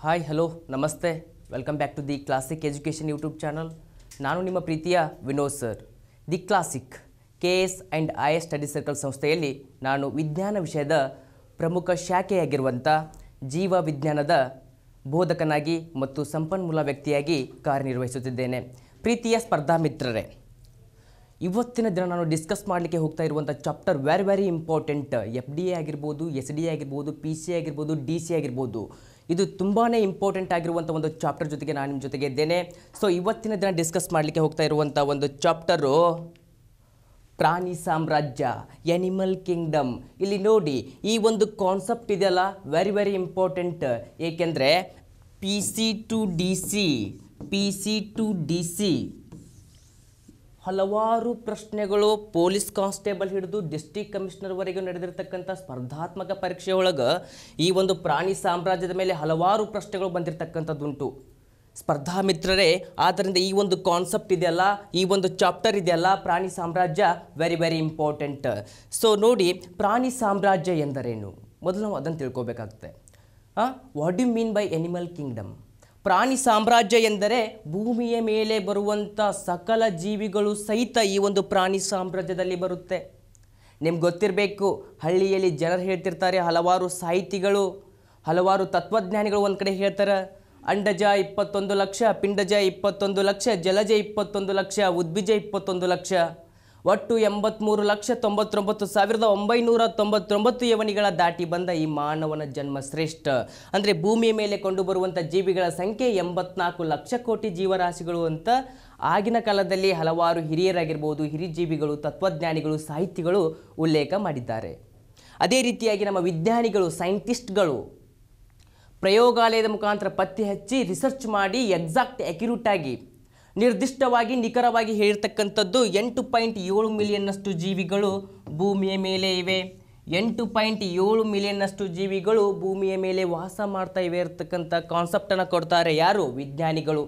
hi hello ನಮಸ್ತೆ welcome back to the classic education YouTube channel ನಾನು ನಿಮ್ಮ ಪ್ರೀತಿಯ Vinod sir the classic K S and I S study circle ಸಂಸ್ಥೆಯಲ್ಲಿ ನಾನು ವಿಜ್ಞಾನ ವಿಷಯದ ಪ್ರಮುಖ ಶಾಖೆಯಾಗಿರುವಂಥ ಜೀವ ವಿಜ್ಞಾನದ ಬೋಧಕನಾಗಿ ಮತ್ತು ಸಂಪನ್ಮೂಲ ವ್ಯಕ್ತಿಯಾಗಿ ಕಾರ್ಯನಿರ್ವಹಿಸುತ್ತಿದ್ದೇನೆ ಪ್ರೀತಿಯ ಸ್ಪರ್ಧಾ ಮಿತ್ರರೇ ಇವತ್ತಿನ ದಿನ ನಾನು ಡಿಸ್ಕಸ್ ಮಾಡಲಿಕ್ಕೆ ಹೋಗ್ತಾ ಇರುವಂಥ chapter very very important F D A ಆಗಿರ್ಬೋದು ಎಸ್ ಡಿ ಎ ಆಗಿರ್ಬೋದು ಪಿ ಸಿ ಎ ಆಗಿರ್ಬೋದು ಡಿ ಸಿ ಆಗಿರ್ಬೋದು ಇದು ತುಂಬಾ ಇಂಪಾರ್ಟೆಂಟ್ ಆಗಿರುವಂಥ ಒಂದು ಚಾಪ್ಟರ್ ಜೊತೆಗೆ ನಾನು ನಿಮ್ಮ ಜೊತೆಗೆ ಇದ್ದೇನೆ ಸೊ ಇವತ್ತಿನ ದಿನ ಡಿಸ್ಕಸ್ ಮಾಡಲಿಕ್ಕೆ ಹೋಗ್ತಾ ಇರುವಂಥ ಒಂದು ಚಾಪ್ಟರು ಪ್ರಾಣಿ ಸಾಮ್ರಾಜ್ಯ ಎನಿಮಲ್ ಕಿಂಗ್ಡಮ್ ಇಲ್ಲಿ ನೋಡಿ ಈ ಒಂದು ಕಾನ್ಸೆಪ್ಟ್ ಇದೆಯಲ್ಲ ವೆರಿ ವೆರಿ ಇಂಪಾರ್ಟೆಂಟ್ ಏಕೆಂದರೆ P C to D C P C to D C ಹಲವಾರು ಪ್ರಶ್ನೆಗಳು ಪೊಲೀಸ್ ಕಾನ್ಸ್ಟೇಬಲ್ ಹಿಡಿದು ಡಿಸ್ಟಿಕ್ ಕಮಿಷನರ್ವರೆಗೂ ನಡೆದಿರ್ತಕ್ಕಂಥ ಸ್ಪರ್ಧಾತ್ಮಕ ಪರೀಕ್ಷೆ ಒಳಗೆ ಈ ಒಂದು ಪ್ರಾಣಿ ಸಾಮ್ರಾಜ್ಯದ ಮೇಲೆ ಹಲವಾರು ಪ್ರಶ್ನೆಗಳು ಬಂದಿರತಕ್ಕಂಥದ್ದುಂಟು ಸ್ಪರ್ಧಾ ಮಿತ್ರರೇ ಆದ್ದರಿಂದ ಈ ಒಂದು ಕಾನ್ಸೆಪ್ಟ್ ಇದೆಯಲ್ಲ ಈ ಒಂದು ಚಾಪ್ಟರ್ ಇದೆಯಲ್ಲ ಪ್ರಾಣಿ ಸಾಮ್ರಾಜ್ಯ ವೆರಿ ವೆರಿ ಇಂಪಾರ್ಟೆಂಟ್ ಸೊ ನೋಡಿ ಪ್ರಾಣಿ ಸಾಮ್ರಾಜ್ಯ ಎಂದರೇನು ಮೊದಲು ನಾವು ಅದನ್ನು ತಿಳ್ಕೊಬೇಕಾಗ್ತದೆ what you mean by animal kingdom ಪ್ರಾಣಿ ಸಾಮ್ರಾಜ್ಯ ಎಂದರೆ ಭೂಮಿಯ ಮೇಲೆ ಬರುವಂಥ ಸಕಲ ಜೀವಿಗಳು ಸಹಿತ ಈ ಒಂದು ಪ್ರಾಣಿ ಸಾಮ್ರಾಜ್ಯದಲ್ಲಿ ಬರುತ್ತೆ ನಿಮ್ಗೆ ಗೊತ್ತಿರಬೇಕು ಹಳ್ಳಿಯಲ್ಲಿ ಜನರು ಹೇಳ್ತಿರ್ತಾರೆ ಹಲವಾರು ಸಾಹಿತಿಗಳು ಹಲವಾರು ತತ್ವಜ್ಞಾನಿಗಳು ಒಂದು ಕಡೆ ಹೇಳ್ತಾರೆ ಅಂಡಜ ಇಪ್ಪತ್ತೊಂದು ಲಕ್ಷ ಪಿಂಡಜ ಇಪ್ಪತ್ತೊಂದು ಲಕ್ಷ ಜಲಜ ಇಪ್ಪತ್ತೊಂದು ಲಕ್ಷ ಉದ್ಬಿಜ ಇಪ್ಪತ್ತೊಂದು ಲಕ್ಷ ಒಟ್ಟು ಎಂಬತ್ತ್ಮೂರು ಲಕ್ಷ ತೊಂಬತ್ತೊಂಬತ್ತು ಸಾವಿರದ ಒಂಬೈನೂರ ತೊಂಬತ್ತೊಂಬತ್ತು ಯವನಿಗಳ ದಾಟಿ ಬಂದ ಈ ಮಾನವನ ಜನ್ಮ ಶ್ರೇಷ್ಠ ಅಂದರೆ ಭೂಮಿಯ ಮೇಲೆ ಕಂಡುಬರುವಂಥ ಜೀವಿಗಳ ಸಂಖ್ಯೆ ಎಂಬತ್ನಾಲ್ಕು ಲಕ್ಷ ಕೋಟಿ ಜೀವರಾಶಿಗಳು ಅಂತ ಆಗಿನ ಕಾಲದಲ್ಲಿ ಹಲವಾರು ಹಿರಿಯರಾಗಿರ್ಬೋದು ಜೀವಿಗಳು ತತ್ವಜ್ಞಾನಿಗಳು ಸಾಹಿತಿಗಳು ಉಲ್ಲೇಖ ಮಾಡಿದ್ದಾರೆ ಅದೇ ರೀತಿಯಾಗಿ ನಮ್ಮ ವಿಜ್ಞಾನಿಗಳು ಸೈಂಟಿಸ್ಟ್ಗಳು ಪ್ರಯೋಗಾಲಯದ ಮುಖಾಂತರ ಪತ್ತೆ ಹಚ್ಚಿ ರಿಸರ್ಚ್ ಮಾಡಿ ಎಕ್ಸಾಕ್ಟ್ ಆಗಿ ನಿರ್ದಿಷ್ಟವಾಗಿ ನಿಖರವಾಗಿ ಹೇಳ್ತಕ್ಕಂಥದ್ದು ಎಂಟು ಪಾಯಿಂಟ್ ಏಳು ಮಿಲಿಯನ್ನಷ್ಟು ಜೀವಿಗಳು ಭೂಮಿಯ ಮೇಲೆ ಇವೆ ಎಂಟು ಪಾಯಿಂಟ್ ಏಳು ಮಿಲಿಯನ್ನಷ್ಟು ಜೀವಿಗಳು ಭೂಮಿಯ ಮೇಲೆ ವಾಸ ಮಾಡ್ತಾ ಇವೆ ಇರತಕ್ಕಂಥ ಕಾನ್ಸೆಪ್ಟನ್ನು ಕೊಡ್ತಾರೆ ಯಾರು ವಿಜ್ಞಾನಿಗಳು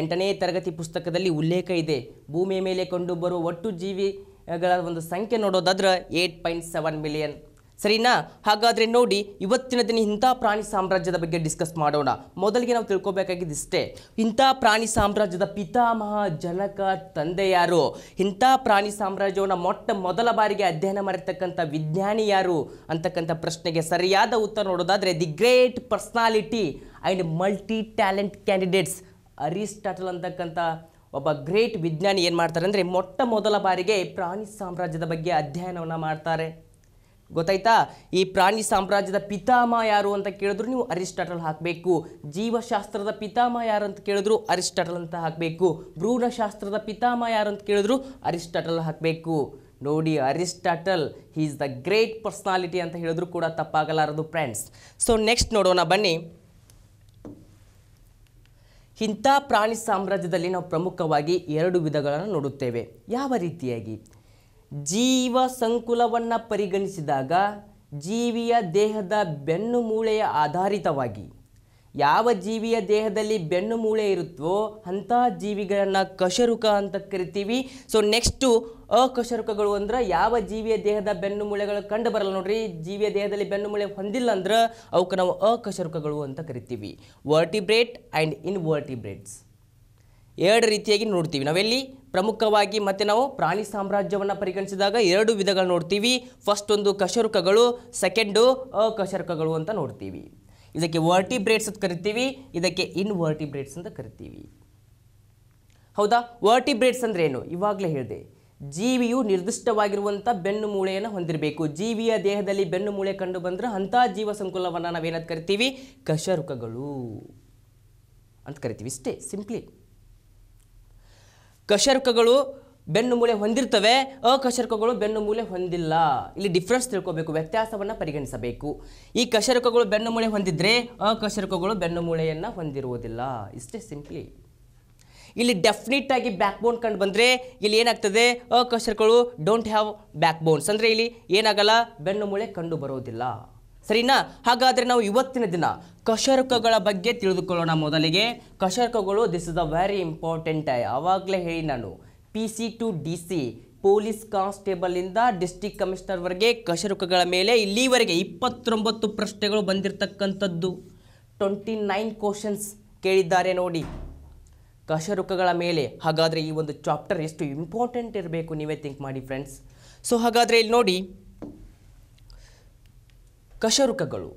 ಎಂಟನೇ ತರಗತಿ ಪುಸ್ತಕದಲ್ಲಿ ಉಲ್ಲೇಖ ಇದೆ ಭೂಮಿಯ ಮೇಲೆ ಕಂಡುಬರುವ ಒಟ್ಟು ಜೀವಿಗಳ ಒಂದು ಸಂಖ್ಯೆ ನೋಡೋದಾದ್ರೆ ಏಟ್ ಪಾಯಿಂಟ್ ಸೆವೆನ್ ಮಿಲಿಯನ್ ಸರಿನಾ ಹಾಗಾದರೆ ನೋಡಿ ಇವತ್ತಿನ ದಿನ ಇಂಥ ಪ್ರಾಣಿ ಸಾಮ್ರಾಜ್ಯದ ಬಗ್ಗೆ ಡಿಸ್ಕಸ್ ಮಾಡೋಣ ಮೊದಲಿಗೆ ನಾವು ತಿಳ್ಕೊಬೇಕಾಗಿದ್ದು ಇಷ್ಟೇ ಇಂಥ ಪ್ರಾಣಿ ಸಾಮ್ರಾಜ್ಯದ ಪಿತಾಮಹ ಜನಕ ತಂದೆ ಯಾರು ಇಂಥ ಪ್ರಾಣಿ ಸಾಮ್ರಾಜ್ಯವನ್ನು ಮೊಟ್ಟ ಮೊದಲ ಬಾರಿಗೆ ಅಧ್ಯಯನ ಮಾಡಿರ್ತಕ್ಕಂಥ ವಿಜ್ಞಾನಿ ಯಾರು ಅಂತಕ್ಕಂಥ ಪ್ರಶ್ನೆಗೆ ಸರಿಯಾದ ಉತ್ತರ ನೋಡೋದಾದರೆ the great personality and multi talent candidates Aristotle ಅಂತಕ್ಕಂಥ ಒಬ್ಬ ಗ್ರೇಟ್ ವಿಜ್ಞಾನಿ ಏನು ಮಾಡ್ತಾರೆ ಅಂದರೆ ಮೊಟ್ಟ ಮೊದಲ ಬಾರಿಗೆ ಪ್ರಾಣಿ ಸಾಮ್ರಾಜ್ಯದ ಬಗ್ಗೆ ಅಧ್ಯಯನವನ್ನು ಮಾಡ್ತಾರೆ ಗೊತ್ತಾಯ್ತಾ ಈ ಪ್ರಾಣಿ ಸಾಮ್ರಾಜ್ಯದ ಪಿತಾಮ ಯಾರು ಅಂತ ಕೇಳಿದ್ರು ನೀವು ಅರಿಸ್ಟಾಟಲ್ ಹಾಕಬೇಕು ಜೀವಶಾಸ್ತ್ರದ ಪಿತಾಮ ಯಾರು ಅಂತ ಕೇಳಿದ್ರು ಅರಿಸ್ಟಾಟಲ್ ಅಂತ ಹಾಕಬೇಕು ಭ್ರೂಣಶಾಸ್ತ್ರದ ಪಿತಾಮ ಯಾರು ಅಂತ ಕೇಳಿದ್ರು ಅರಿಸ್ಟಾಟಲ್ ಹಾಕಬೇಕು ನೋಡಿ Aristotle is the great personality ಅಂತ ಹೇಳಿದ್ರು ಕೂಡ ತಪ್ಪಾಗಲಾರದು ಫ್ರೆಂಡ್ಸ್ ಸೊ ನೆಕ್ಸ್ಟ್ ನೋಡೋಣ ಬನ್ನಿ ಇಂಥ ಪ್ರಾಣಿ ಸಾಮ್ರಾಜ್ಯದಲ್ಲಿ ನಾವು ಪ್ರಮುಖವಾಗಿ ಎರಡು ವಿಧಗಳನ್ನು ನೋಡುತ್ತೇವೆ ಯಾವ ರೀತಿಯಾಗಿ ಜೀವ ಸಂಕುಲವನ್ನು ಪರಿಗಣಿಸಿದಾಗ ಜೀವಿಯ ದೇಹದ ಬೆನ್ನು ಮೂಳೆಯ ಆಧಾರಿತವಾಗಿ ಯಾವ ಜೀವಿಯ ದೇಹದಲ್ಲಿ ಬೆನ್ನು ಮೂಳೆ ಇರುತ್ತೋ ಅಂಥ ಜೀವಿಗಳನ್ನು ಕಶರುಕ ಅಂತ ಕರಿತೀವಿ ಸೊ ನೆಕ್ಸ್ಟು ಅಕಶರುಕಗಳು ಅಂದ್ರೆ ಯಾವ ಜೀವಿಯ ದೇಹದ ಬೆನ್ನು ಮೂಳೆಗಳು ಕಂಡು ಬರಲ್ಲ ನೋಡ್ರಿ ಜೀವಿಯ ದೇಹದಲ್ಲಿ ಬೆನ್ನು ಮೂಳೆ ಹೊಂದಿಲ್ಲ ಅಂದ್ರೆ ಅವಕ್ಕೆ ನಾವು ಅಕಶರುಕಗಳು ಅಂತ ಕರಿತೀವಿ ವರ್ಟಿಬ್ರೇಟ್ ಆ್ಯಂಡ್ ಇನ್ವರ್ಟಿಬ್ರೇಟ್ಸ್ ಎರಡು ರೀತಿಯಾಗಿ ನೋಡ್ತೀವಿ ನಾವೆಲ್ಲಿ ಪ್ರಮುಖವಾಗಿ ಮತ್ತು ನಾವು ಪ್ರಾಣಿ ಸಾಮ್ರಾಜ್ಯವನ್ನು ಪರಿಗಣಿಸಿದಾಗ ಎರಡು ವಿಧಗಳು ನೋಡ್ತೀವಿ ಫಸ್ಟ್ ಒಂದು ಕಶರುಕಗಳು ಸೆಕೆಂಡು ಅಕಶರುಕಗಳು ಅಂತ ನೋಡ್ತೀವಿ ಇದಕ್ಕೆ ವರ್ಟಿಬ್ರೇಟ್ಸ್ ಅಂತ ಕರಿತೀವಿ ಇದಕ್ಕೆ ಇನ್ವರ್ಟಿಬ್ರೇಟ್ಸ್ ಅಂತ ಕರಿತೀವಿ ಹೌದಾ ವರ್ಟಿಬ್ರೇಟ್ಸ್ ಅಂದರೆ ಏನು ಇವಾಗಲೇ ಹೇಳಿದೆ ಜೀವಿಯು ನಿರ್ದಿಷ್ಟವಾಗಿರುವಂಥ ಬೆನ್ನು ಮೂಳೆಯನ್ನು ಹೊಂದಿರಬೇಕು ಜೀವಿಯ ದೇಹದಲ್ಲಿ ಬೆನ್ನು ಮೂಳೆ ಕಂಡು ಬಂದರೆ ಅಂಥ ಜೀವ ಸಂಕುಲವನ್ನು ನಾವೇನಂತ ಕರಿತೀವಿ ಕಶರುಕಗಳು ಅಂತ ಕರಿತೀವಿ ಇಷ್ಟೇ ಸಿಂಪ್ಲಿ ಕಶರ್ಕಗಳು ಬೆನ್ನು ಮೂಲೆ ಹೊಂದಿರ್ತವೆ ಅಕಶರ್ಕಗಳು ಬೆನ್ನು ಮೂಲೆ ಹೊಂದಿಲ್ಲ ಇಲ್ಲಿ ಡಿಫ್ರೆನ್ಸ್ ತಿಳ್ಕೋಬೇಕು ವ್ಯತ್ಯಾಸವನ್ನು ಪರಿಗಣಿಸಬೇಕು ಈ ಕಶರ್ಕಗಳು ಬೆನ್ನು ಮೂಳೆ ಹೊಂದಿದ್ರೆ ಅಕಶರ್ಕಗಳು ಬೆನ್ನು ಮೂಳೆಯನ್ನು ಹೊಂದಿರುವುದಿಲ್ಲ ಇಷ್ಟೇ ಸಿಂಪ್ಲಿ ಇಲ್ಲಿ ಡೆಫಿನಿಟ್ ಆಗಿ ಬ್ಯಾಕ್ ಬೋನ್ ಕಂಡು ಬಂದರೆ ಇಲ್ಲಿ ಏನಾಗ್ತದೆ ಅಕಶರ್ಕಗಳು ಡೋಂಟ್ ಹ್ಯಾವ್ ಬ್ಯಾಕ್ ಬೋನ್ಸ್ ಅಂದರೆ ಇಲ್ಲಿ ಏನಾಗಲ್ಲ ಬೆನ್ನು ಮೂಳೆ ಕಂಡು ಬರೋದಿಲ್ಲ ಸರಿನಾ ಹಾಗಾದರೆ ನಾವು ಇವತ್ತಿನ ದಿನ ಕಶರುಕಗಳ ಬಗ್ಗೆ ತಿಳಿದುಕೊಳ್ಳೋಣ ಮೊದಲಿಗೆ ಕಶರ್ಕಗಳು this is a very important ಆವಾಗಲೇ ಹೇಳಿ ನಾನು P C to D C police ಕಾನ್ಸ್ಟೇಬಲಿಂದ ಡಿಸ್ಟಿಕ್ ಕಮಿಷನರ್ವರೆಗೆ ಕಶರುಕಗಳ ಮೇಲೆ ಇಲ್ಲಿವರೆಗೆ ಇಪ್ಪತ್ತೊಂಬತ್ತು ಪ್ರಶ್ನೆಗಳು ಬಂದಿರತಕ್ಕಂಥದ್ದು ಟ್ವೆಂಟಿ ನೈನ್ ಕ್ವಶನ್ಸ್ ಕೇಳಿದ್ದಾರೆ ನೋಡಿ ಕಶರುಕಗಳ ಮೇಲೆ ಹಾಗಾದರೆ ಈ ಒಂದು ಚಾಪ್ಟರ್ ಎಷ್ಟು ಇಂಪಾರ್ಟೆಂಟ್ ಇರಬೇಕು ನೀವೇ ಥಿಂಕ್ ಮಾಡಿ ಫ್ರೆಂಡ್ಸ್ ಸೊ ಹಾಗಾದರೆ ಇಲ್ಲಿ ನೋಡಿ ಕಶರುಕಗಳು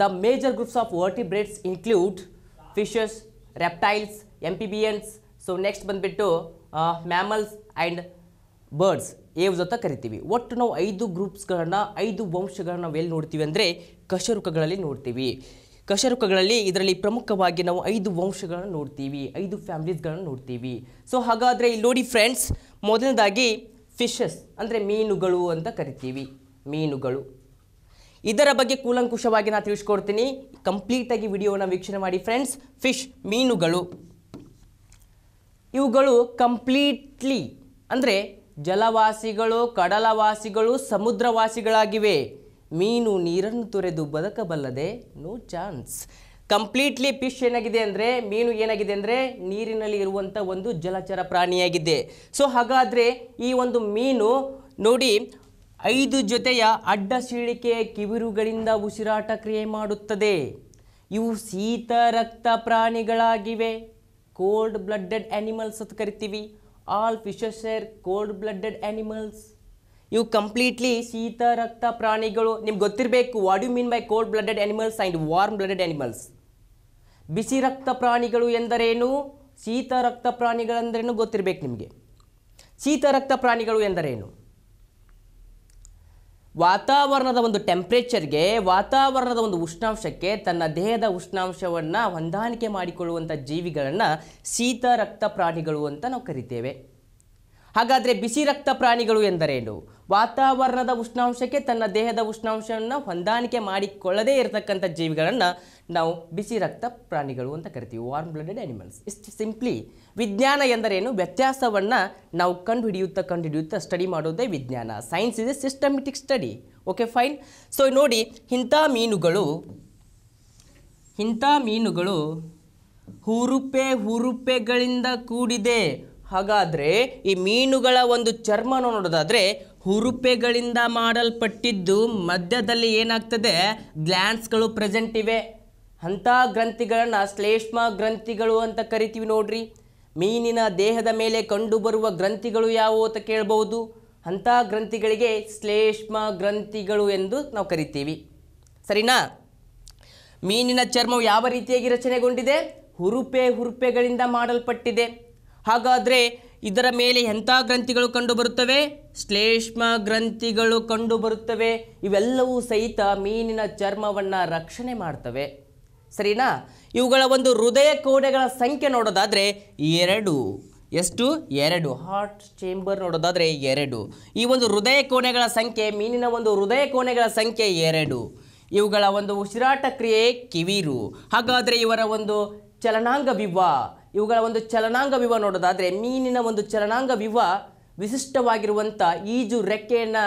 the major groups of vertebrates include fishes reptiles amphibians so next ಬಂದುಬಿಟ್ಟು ಮ್ಯಾಮಲ್ಸ್ ಆ್ಯಂಡ್ ಬರ್ಡ್ಸ್ ಏವ್ಸ್ ಅಂತ ಕರಿತೀವಿ ಒಟ್ಟು ನಾವು ಐದು ಗ್ರೂಪ್ಸ್ಗಳನ್ನು ಐದು ವಂಶಗಳನ್ನ ನಾವು ಎಲ್ಲಿ ನೋಡ್ತೀವಿ ಅಂದರೆ ಕಶರುಕಗಳಲ್ಲಿ ನೋಡ್ತೀವಿ ಕಶರುಕಗಳಲ್ಲಿ ಇದರಲ್ಲಿ ಪ್ರಮುಖವಾಗಿ ನಾವು ಐದು ವಂಶಗಳನ್ನು ನೋಡ್ತೀವಿ ಐದು ಫ್ಯಾಮ್ಲೀಸ್ಗಳನ್ನು ನೋಡ್ತೀವಿ ಸೊ ಹಾಗಾದರೆ ಇಲ್ಲಿ ನೋಡಿ ಫ್ರೆಂಡ್ಸ್ ಮೊದಲನೇದಾಗಿ ಫಿಶಸ್ ಅಂದರೆ ಮೀನುಗಳು ಅಂತ ಕರಿತೀವಿ ಮೀನುಗಳು ಇದರ ಬಗ್ಗೆ ಕೂಲಂಕುಷವಾಗಿ ನಾನು ತಿಳಿಸ್ಕೊಡ್ತೀನಿ ಕಂಪ್ಲೀಟಾಗಿ ವಿಡಿಯೋನ ವೀಕ್ಷಣೆ ಮಾಡಿ ಫ್ರೆಂಡ್ಸ್ ಫಿಶ್ ಮೀನುಗಳು ಇವುಗಳು ಕಂಪ್ಲೀಟ್ಲಿ ಅಂದರೆ ಜಲವಾಸಿಗಳು ಕಡಲವಾಸಿಗಳು ಸಮುದ್ರವಾಸಿಗಳಾಗಿವೆ ಮೀನು ನೀರನ್ನು ತೊರೆದು ಬದುಕಬಲ್ಲದೆ ನೋ ಚಾನ್ಸ್ ಕಂಪ್ಲೀಟ್ಲಿ ಫಿಶ್ ಏನಾಗಿದೆ ಅಂದರೆ ಮೀನು ಏನಾಗಿದೆ ಅಂದರೆ ನೀರಿನಲ್ಲಿ ಇರುವಂಥ ಒಂದು ಜಲಚರ ಪ್ರಾಣಿಯಾಗಿದೆ ಸೊ ಹಾಗಾದರೆ ಈ ಒಂದು ಮೀನು ನೋಡಿ ಐದು ಜೊತೆಯ ಅಡ್ಡ ಸೀಳಿಕೆಯ ಕಿವಿರುಗಳಿಂದ ಉಸಿರಾಟ ಕ್ರಿಯೆ ಮಾಡುತ್ತದೆ ಇವು ಶೀತ ರಕ್ತ ಪ್ರಾಣಿಗಳಾಗಿವೆ ಕೋಲ್ಡ್ ಬ್ಲಡ್ಡೆಡ್ ಆ್ಯನಿಮಲ್ಸ್ ಅಂತ ಕರಿತೀವಿ all fishes are cold blooded animals ಇವು ಕಂಪ್ಲೀಟ್ಲಿ ಶೀತ ರಕ್ತ ಪ್ರಾಣಿಗಳು ನಿಮ್ಗೆ ಗೊತ್ತಿರಬೇಕು what you mean by cold blooded animals and warm blooded animals ಬಿಸಿ ರಕ್ತ ಪ್ರಾಣಿಗಳು ಎಂದರೇನು ಶೀತ ರಕ್ತ ಪ್ರಾಣಿಗಳೆಂದರೇನು ಗೊತ್ತಿರಬೇಕು ನಿಮಗೆ ಶೀತ ರಕ್ತ ಪ್ರಾಣಿಗಳು ಎಂದರೇನು ವಾತಾವರಣದ ಒಂದು ಟೆಂಪ್ರೇಚರ್ಗೆ ವಾತಾವರಣದ ಒಂದು ಉಷ್ಣಾಂಶಕ್ಕೆ ತನ್ನ ದೇಹದ ಉಷ್ಣಾಂಶವನ್ನು ಹೊಂದಾಣಿಕೆ ಮಾಡಿಕೊಳ್ಳುವಂಥ ಜೀವಿಗಳನ್ನು ಶೀತ ರಕ್ತ ಪ್ರಾಣಿಗಳು ಅಂತ ನಾವು ಕರಿತೇವೆ ಹಾಗಾದರೆ ಬಿಸಿ ರಕ್ತ ಪ್ರಾಣಿಗಳು ಎಂದರೇನು ವಾತಾವರಣದ ಉಷ್ಣಾಂಶಕ್ಕೆ ತನ್ನ ದೇಹದ ಉಷ್ಣಾಂಶವನ್ನು ಹೊಂದಾಣಿಕೆ ಮಾಡಿಕೊಳ್ಳದೇ ಇರತಕ್ಕಂಥ ಜೀವಿಗಳನ್ನು ನಾವು ಬಿಸಿ ರಕ್ತ ಪ್ರಾಣಿಗಳು ಅಂತ ಕರಿತೀವಿ ವಾರ್ಮ್ ಬ್ಲಡೆಡ್ ಆ್ಯನಿಮಲ್ಸ್ ಇಷ್ಟು ಸಿಂಪ್ಲಿ ವಿಜ್ಞಾನ ಎಂದರೇನು ವ್ಯತ್ಯಾಸವನ್ನು ನಾವು ಕಂಡು ಹಿಡಿಯುತ್ತಾ ಕಂಡು ಹಿಡಿಯುತ್ತಾ ಸ್ಟಡಿ ಮಾಡೋದೇ ವಿಜ್ಞಾನ science is a systematic study okay fine so ನೋಡಿ ಇಂಥ ಮೀನುಗಳು ಇಂಥ ಮೀನುಗಳು ಹುರುಪೆ ಹುರುಪೆಗಳಿಂದ ಕೂಡಿದೆ ಹಾಗಾದರೆ ಈ ಮೀನುಗಳ ಒಂದು ಚರ್ಮ ನೋಡೋದಾದರೆ ಹುರುಪೆಗಳಿಂದ ಮಾಡಲ್ಪಟ್ಟಿದ್ದು ಮಧ್ಯದಲ್ಲಿ ಏನಾಗ್ತದೆ ಗ್ಲ್ಯಾನ್ಸ್ಗಳು ಪ್ರೆಸೆಂಟ್ ಇವೆ ಅಂಥ ಗ್ರಂಥಿಗಳನ್ನು ಶ್ಲೇಷ್ಮ ಗ್ರಂಥಿಗಳು ಅಂತ ಕರಿತೀವಿ ನೋಡ್ರಿ ಮೀನಿನ ದೇಹದ ಮೇಲೆ ಕಂಡುಬರುವ ಗ್ರಂಥಿಗಳು ಯಾವುವು ಅಂತ ಕೇಳಬಹುದು ಅಂಥ ಗ್ರಂಥಿಗಳಿಗೆ ಶ್ಲೇಷ್ಮ ಗ್ರಂಥಿಗಳು ಎಂದು ನಾವು ಕರಿತೀವಿ ಸರಿನಾ ಮೀನಿನ ಚರ್ಮವು ಯಾವ ರೀತಿಯಾಗಿ ರಚನೆಗೊಂಡಿದೆ ಹುರುಪೆ ಹುರುಪೆಗಳಿಂದ ಮಾಡಲ್ಪಟ್ಟಿದೆ ಹಾಗಾದರೆ ಇದರ ಮೇಲೆ ಎಂಥ ಗ್ರಂಥಿಗಳು ಕಂಡುಬರುತ್ತವೆ ಶ್ಲೇಷ್ಮ ಗ್ರಂಥಿಗಳು ಕಂಡುಬರುತ್ತವೆ ಇವೆಲ್ಲವೂ ಸಹಿತ ಮೀನಿನ ಚರ್ಮವನ್ನು ರಕ್ಷಣೆ ಮಾಡ್ತವೆ ಸರಿನಾ ಇವುಗಳ ಒಂದು ಹೃದಯ ಕೋಣೆಗಳ ಸಂಖ್ಯೆ ನೋಡೋದಾದರೆ ಎರಡು ಎಷ್ಟು ಎರಡು ಹಾರ್ಟ್ ಚೇಂಬರ್ ನೋಡೋದಾದರೆ ಎರಡು ಈ ಒಂದು ಹೃದಯ ಕೋಣೆಗಳ ಸಂಖ್ಯೆ ಮೀನಿನ ಒಂದು ಹೃದಯ ಕೋಣೆಗಳ ಸಂಖ್ಯೆ ಎರಡು ಇವುಗಳ ಒಂದು ಉಸಿರಾಟ ಕ್ರಿಯೆ ಕಿವಿರು ಹಾಗಾದರೆ ಇವರ ಒಂದು ಚಲನಾಂಗ ವಿವ ಇವುಗಳ ಒಂದು ಚಲನಾಂಗ ವಿವ ನೋಡೋದಾದರೆ ಮೀನಿನ ಒಂದು ಚಲನಾಂಗ ವಿವ ವಿಶಿಷ್ಟವಾಗಿರುವಂಥ ಈಜು ರೆಕ್ಕೆಯನ್ನು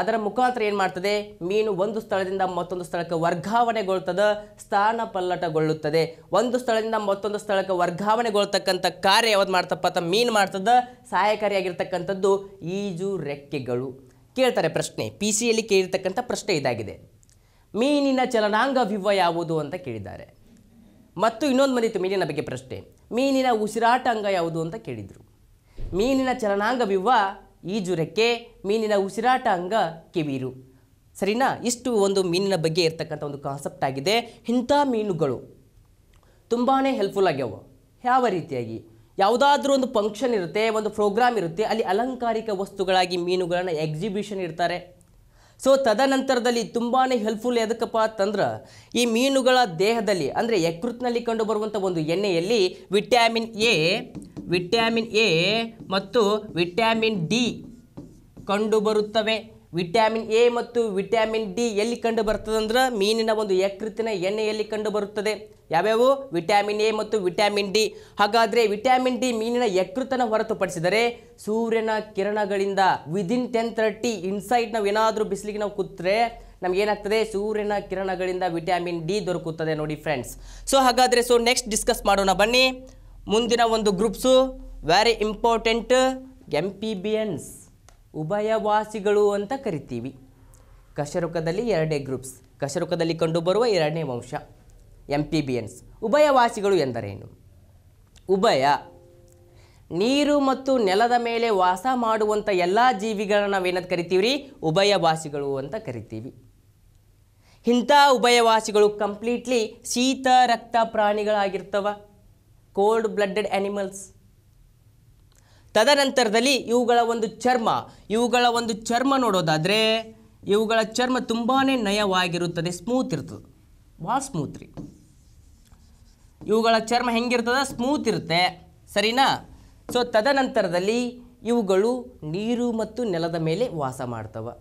ಅದರ ಮುಖಾಂತರ ಏನು ಮಾಡ್ತದೆ ಮೀನು ಒಂದು ಸ್ಥಳದಿಂದ ಮತ್ತೊಂದು ಸ್ಥಳಕ್ಕೆ ವರ್ಗಾವಣೆಗೊಳ್ತದ ಸ್ಥಾನ ಪಲ್ಲಟಗೊಳ್ಳುತ್ತದೆ ಒಂದು ಸ್ಥಳದಿಂದ ಮತ್ತೊಂದು ಸ್ಥಳಕ್ಕೆ ವರ್ಗಾವಣೆಗೊಳ್ತಕ್ಕಂಥ ಕಾರ್ಯ ಯಾವ್ದು ಮಾಡ್ತಪ್ಪ ಅಂತ ಮೀನು ಮಾಡ್ತದ ಸಹಾಯಕಾರಿಯಾಗಿರ್ತಕ್ಕಂಥದ್ದು ಈಜು ರೆಕ್ಕೆಗಳು ಕೇಳ್ತಾರೆ ಪ್ರಶ್ನೆ ಪಿ ಸಿಯಲ್ಲಿ ಕೇಳಿರ್ತಕ್ಕಂಥ ಪ್ರಶ್ನೆ ಇದಾಗಿದೆ ಮೀನಿನ ಚಲನಾಂಗ ವಿವ ಯಾವುದು ಅಂತ ಕೇಳಿದ್ದಾರೆ ಮತ್ತು ಇನ್ನೊಂದು ಬಂದಿತ್ತು ಮೀನಿನ ಬಗ್ಗೆ ಪ್ರಶ್ನೆ ಮೀನಿನ ಉಸಿರಾಟ ಅಂಗ ಯಾವುದು ಅಂತ ಕೇಳಿದರು ಮೀನಿನ ಚಲನಾಂಗ ವಿವ ಈಜುರೆಕ್ಕೆ ಮೀನಿನ ಉಸಿರಾಟ ಅಂಗ ಕಿವಿರು ಸರಿನಾ ಇಷ್ಟು ಒಂದು ಮೀನಿನ ಬಗ್ಗೆ ಇರ್ತಕ್ಕಂಥ ಒಂದು ಕಾನ್ಸೆಪ್ಟ್ ಆಗಿದೆ ಇಂಥ ಮೀನುಗಳು ತುಂಬಾ ಹೆಲ್ಪ್ಫುಲ್ ಆಗ್ಯಾವ ಯಾವ ರೀತಿಯಾಗಿ ಯಾವುದಾದ್ರೂ ಒಂದು ಫಂಕ್ಷನ್ ಇರುತ್ತೆ ಒಂದು ಪ್ರೋಗ್ರಾಮ್ ಇರುತ್ತೆ ಅಲ್ಲಿ ಅಲಂಕಾರಿಕ ವಸ್ತುಗಳಾಗಿ ಮೀನುಗಳನ್ನು ಎಕ್ಸಿಬಿಷನ್ ಇರ್ತಾರೆ ಸೊ ತದನಂತರದಲ್ಲಿ ತುಂಬಾ ಹೆಲ್ಪ್ಫುಲ್ ಎದಕ್ಕಪ್ಪ ಅಂತಂದ್ರೆ ಈ ಮೀನುಗಳ ದೇಹದಲ್ಲಿ ಅಂದರೆ ಯಕೃತ್ನಲ್ಲಿ ಕಂಡು ಒಂದು ಎಣ್ಣೆಯಲ್ಲಿ ವಿಟ್ಯಾಮಿನ್ ಎ ವಿಟ್ಯಾಮಿನ್ ಎ ಮತ್ತು ವಿಟ್ಯಾಮಿನ್ ಡಿ ಕಂಡುಬರುತ್ತವೆ ವಿಟ್ಯಾಮಿನ್ ಎ ಮತ್ತು ವಿಟ್ಯಾಮಿನ್ ಡಿ ಎಲ್ಲಿ ಕಂಡು ಬರ್ತದೆ ಅಂದ್ರೆ ಮೀನಿನ ಒಂದು ಯಕೃತಿನ ಎಣ್ಣೆಯಲ್ಲಿ ಕಂಡು ಬರುತ್ತದೆ ಯಾವ್ಯಾವು ವಿಟ್ಯಾಮಿನ್ ಎ ಮತ್ತು ವಿಟ್ಯಾಮಿನ್ ಡಿ ಹಾಗಾದರೆ ವಿಟ್ಯಾಮಿನ್ ಡಿ ಮೀನಿನ ಯಕೃತನ ಹೊರತುಪಡಿಸಿದರೆ ಸೂರ್ಯನ ಕಿರಣಗಳಿಂದ ವಿದಿನ್ ಟೆನ್ ಥರ್ಟಿ ಇನ್ಸೈಡ್ ನಾವು ಏನಾದರೂ ಬಿಸಿಲಿಗೆ ನಾವು ಕೂತ್ರೆ ನಮ್ಗೆ ಏನಾಗ್ತದೆ ಸೂರ್ಯನ ಕಿರಣಗಳಿಂದ ವಿಟ್ಯಾಮಿನ್ ಡಿ ದೊರಕುತ್ತದೆ ನೋಡಿ ಫ್ರೆಂಡ್ಸ್ ಸೊ ಹಾಗಾದರೆ ಸೊ ನೆಕ್ಸ್ಟ್ ಡಿಸ್ಕಸ್ ಮಾಡೋಣ ಬನ್ನಿ ಮುಂದಿನ ಒಂದು ಗ್ರೂಪ್ಸು ವೆರಿ ಇಂಪಾರ್ಟೆಂಟ್ ಎಂಪಿಬಿಯನ್ಸ್ ಉಭಯವಾಸಿಗಳು ಅಂತ ಕರಿತೀವಿ ಕಶರುಕದಲ್ಲಿ ಎರಡೇ ಗ್ರೂಪ್ಸ್ ಕಶರುಕದಲ್ಲಿ ಕಂಡುಬರುವ ಎರಡನೇ ವಂಶ ಎಂಪಿಬಿಯನ್ಸ್ ಉಭಯವಾಸಿಗಳು ಎಂದರೇನು ಉಭಯ ನೀರು ಮತ್ತು ನೆಲದ ಮೇಲೆ ವಾಸ ಮಾಡುವಂಥ ಎಲ್ಲ ಜೀವಿಗಳನ್ನ ಕರಿತೀವಿ ರೀ ಉಭಯವಾಸಿಗಳು ಅಂತ ಕರಿತೀವಿ ಇಂಥ ಉಭಯವಾಸಿಗಳು ಕಂಪ್ಲೀಟ್ಲಿ ಶೀತ ರಕ್ತ ಪ್ರಾಣಿಗಳಾಗಿರ್ತವ ಕೋಲ್ಡ್ ಬ್ಲಡ್ಡೆಡ್ ಆ್ಯನಿಮಲ್ಸ್ ತದನಂತರದಲ್ಲಿ ಇವುಗಳ ಒಂದು ಚರ್ಮ ಇವುಗಳ ಒಂದು ಚರ್ಮ ನೋಡೋದಾದರೆ ಇವುಗಳ ಚರ್ಮ ತುಂಬಾ ನಯವಾಗಿರುತ್ತದೆ ಸ್ಮೂತ್ ಇರ್ತದೆ ಭಾಳ ಸ್ಮೂತ್ ರೀ ಇವುಗಳ ಚರ್ಮ ಹೆಂಗಿರ್ತದೆ ಸ್ಮೂತ್ ಇರುತ್ತೆ ಸರಿನಾ ಸೊ ತದನಂತರದಲ್ಲಿ ಇವುಗಳು ನೀರು ಮತ್ತು ನೆಲದ ಮೇಲೆ ವಾಸ ಮಾಡ್ತವೆ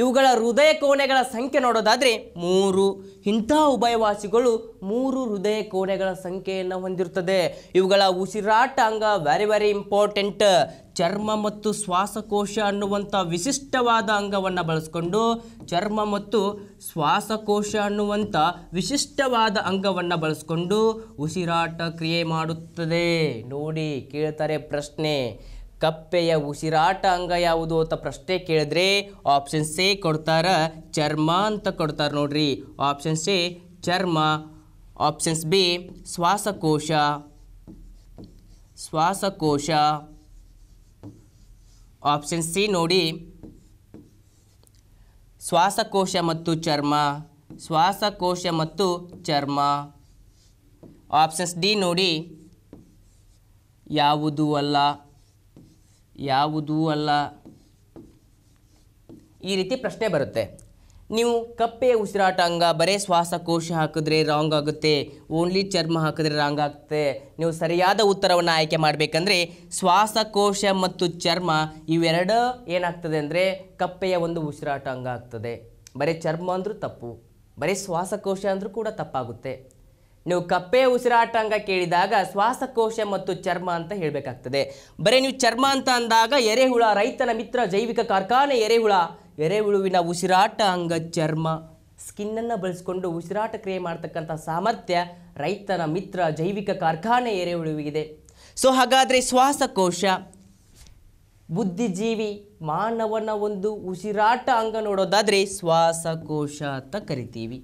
ಇವುಗಳ ಹೃದಯ ಕೋಣೆಗಳ ಸಂಖ್ಯೆ ನೋಡೋದಾದರೆ ಮೂರು ಇಂಥ ಉಭಯವಾಸಿಗಳು ಮೂರು ಹೃದಯ ಕೋಣೆಗಳ ಸಂಖ್ಯೆಯನ್ನು ಹೊಂದಿರುತ್ತದೆ ಇವುಗಳ ಉಸಿರಾಟ ಅಂಗ ವೆರಿ ವೆರಿ ಇಂಪಾರ್ಟೆಂಟ್ ಚರ್ಮ ಮತ್ತು ಶ್ವಾಸಕೋಶ ಅನ್ನುವಂಥ ವಿಶಿಷ್ಟವಾದ ಅಂಗವನ್ನು ಬಳಸ್ಕೊಂಡು ಚರ್ಮ ಮತ್ತು ಶ್ವಾಸಕೋಶ ಅನ್ನುವಂಥ ವಿಶಿಷ್ಟವಾದ ಅಂಗವನ್ನು ಬಳಸ್ಕೊಂಡು ಉಸಿರಾಟ ಕ್ರಿಯೆ ಮಾಡುತ್ತದೆ ನೋಡಿ ಕೇಳ್ತಾರೆ ಪ್ರಶ್ನೆ ಕಪ್ಪೆಯ ಉಸಿರಾಟ ಅಂಗ ಯಾವುದು ಅಂತ ಪ್ರಶ್ನೆ ಕೇಳಿದ್ರೆ ಆಪ್ಷನ್ ಸಿ ಕೊಡ್ತಾರ ಚರ್ಮ ಅಂತ ಕೊಡ್ತಾರೆ ನೋಡ್ರಿ ಆಪ್ಷನ್ಸ್ ಎ ಚರ್ಮ ಆಪ್ಷನ್ಸ್ ಬಿ ಶ್ವಾಸಕೋಶ ಶ್ವಾಸಕೋಶ ಆಪ್ಷನ್ ಸಿ ನೋಡಿ ಶ್ವಾಸಕೋಶ ಮತ್ತು ಚರ್ಮ ಶ್ವಾಸಕೋಶ ಮತ್ತು ಚರ್ಮ ಆಪ್ಷನ್ಸ್ ಡಿ ನೋಡಿ ಯಾವುದು ಅಲ್ಲ ಯಾವುದೂ ಅಲ್ಲ ಈ ರೀತಿ ಪ್ರಶ್ನೆ ಬರುತ್ತೆ ನೀವು ಕಪ್ಪೆ ಅಂಗ ಬರೀ ಶ್ವಾಸಕೋಶ ಹಾಕಿದ್ರೆ ರಾಂಗ್ ಆಗುತ್ತೆ ಓನ್ಲಿ ಚರ್ಮ ಹಾಕಿದ್ರೆ ರಾಂಗ್ ಆಗುತ್ತೆ ನೀವು ಸರಿಯಾದ ಉತ್ತರವನ್ನು ಆಯ್ಕೆ ಮಾಡಬೇಕಂದ್ರೆ ಶ್ವಾಸಕೋಶ ಮತ್ತು ಚರ್ಮ ಇವೆರಡೂ ಏನಾಗ್ತದೆ ಅಂದರೆ ಕಪ್ಪೆಯ ಒಂದು ಉಸಿರಾಟ ಅಂಗ ಆಗ್ತದೆ ಬರೀ ಚರ್ಮ ಅಂದರೂ ತಪ್ಪು ಬರೀ ಶ್ವಾಸಕೋಶ ಅಂದರೂ ಕೂಡ ತಪ್ಪಾಗುತ್ತೆ ನೀವು ಕಪ್ಪೆ ಉಸಿರಾಟ ಅಂಗ ಕೇಳಿದಾಗ ಶ್ವಾಸಕೋಶ ಮತ್ತು ಚರ್ಮ ಅಂತ ಹೇಳಬೇಕಾಗ್ತದೆ ಬರೀ ನೀವು ಚರ್ಮ ಅಂತ ಅಂದಾಗ ಎರೆಹುಳ ರೈತನ ಮಿತ್ರ ಜೈವಿಕ ಕಾರ್ಖಾನೆ ಎರೆಹುಳ ಎರೆಹುಳುವಿನ ಉಸಿರಾಟ ಅಂಗ ಚರ್ಮ ಸ್ಕಿನ್ನನ್ನು ಬಳಸಿಕೊಂಡು ಉಸಿರಾಟ ಕ್ರಿಯೆ ಮಾಡ್ತಕ್ಕಂಥ ಸಾಮರ್ಥ್ಯ ರೈತನ ಮಿತ್ರ ಜೈವಿಕ ಕಾರ್ಖಾನೆ ಎರೆಹುಳುವಿಗಿದೆ ಸೊ ಹಾಗಾದರೆ ಶ್ವಾಸಕೋಶ ಬುದ್ಧಿಜೀವಿ ಮಾನವನ ಒಂದು ಉಸಿರಾಟ ಅಂಗ ನೋಡೋದಾದರೆ ಶ್ವಾಸಕೋಶ ಅಂತ ಕರಿತೀವಿ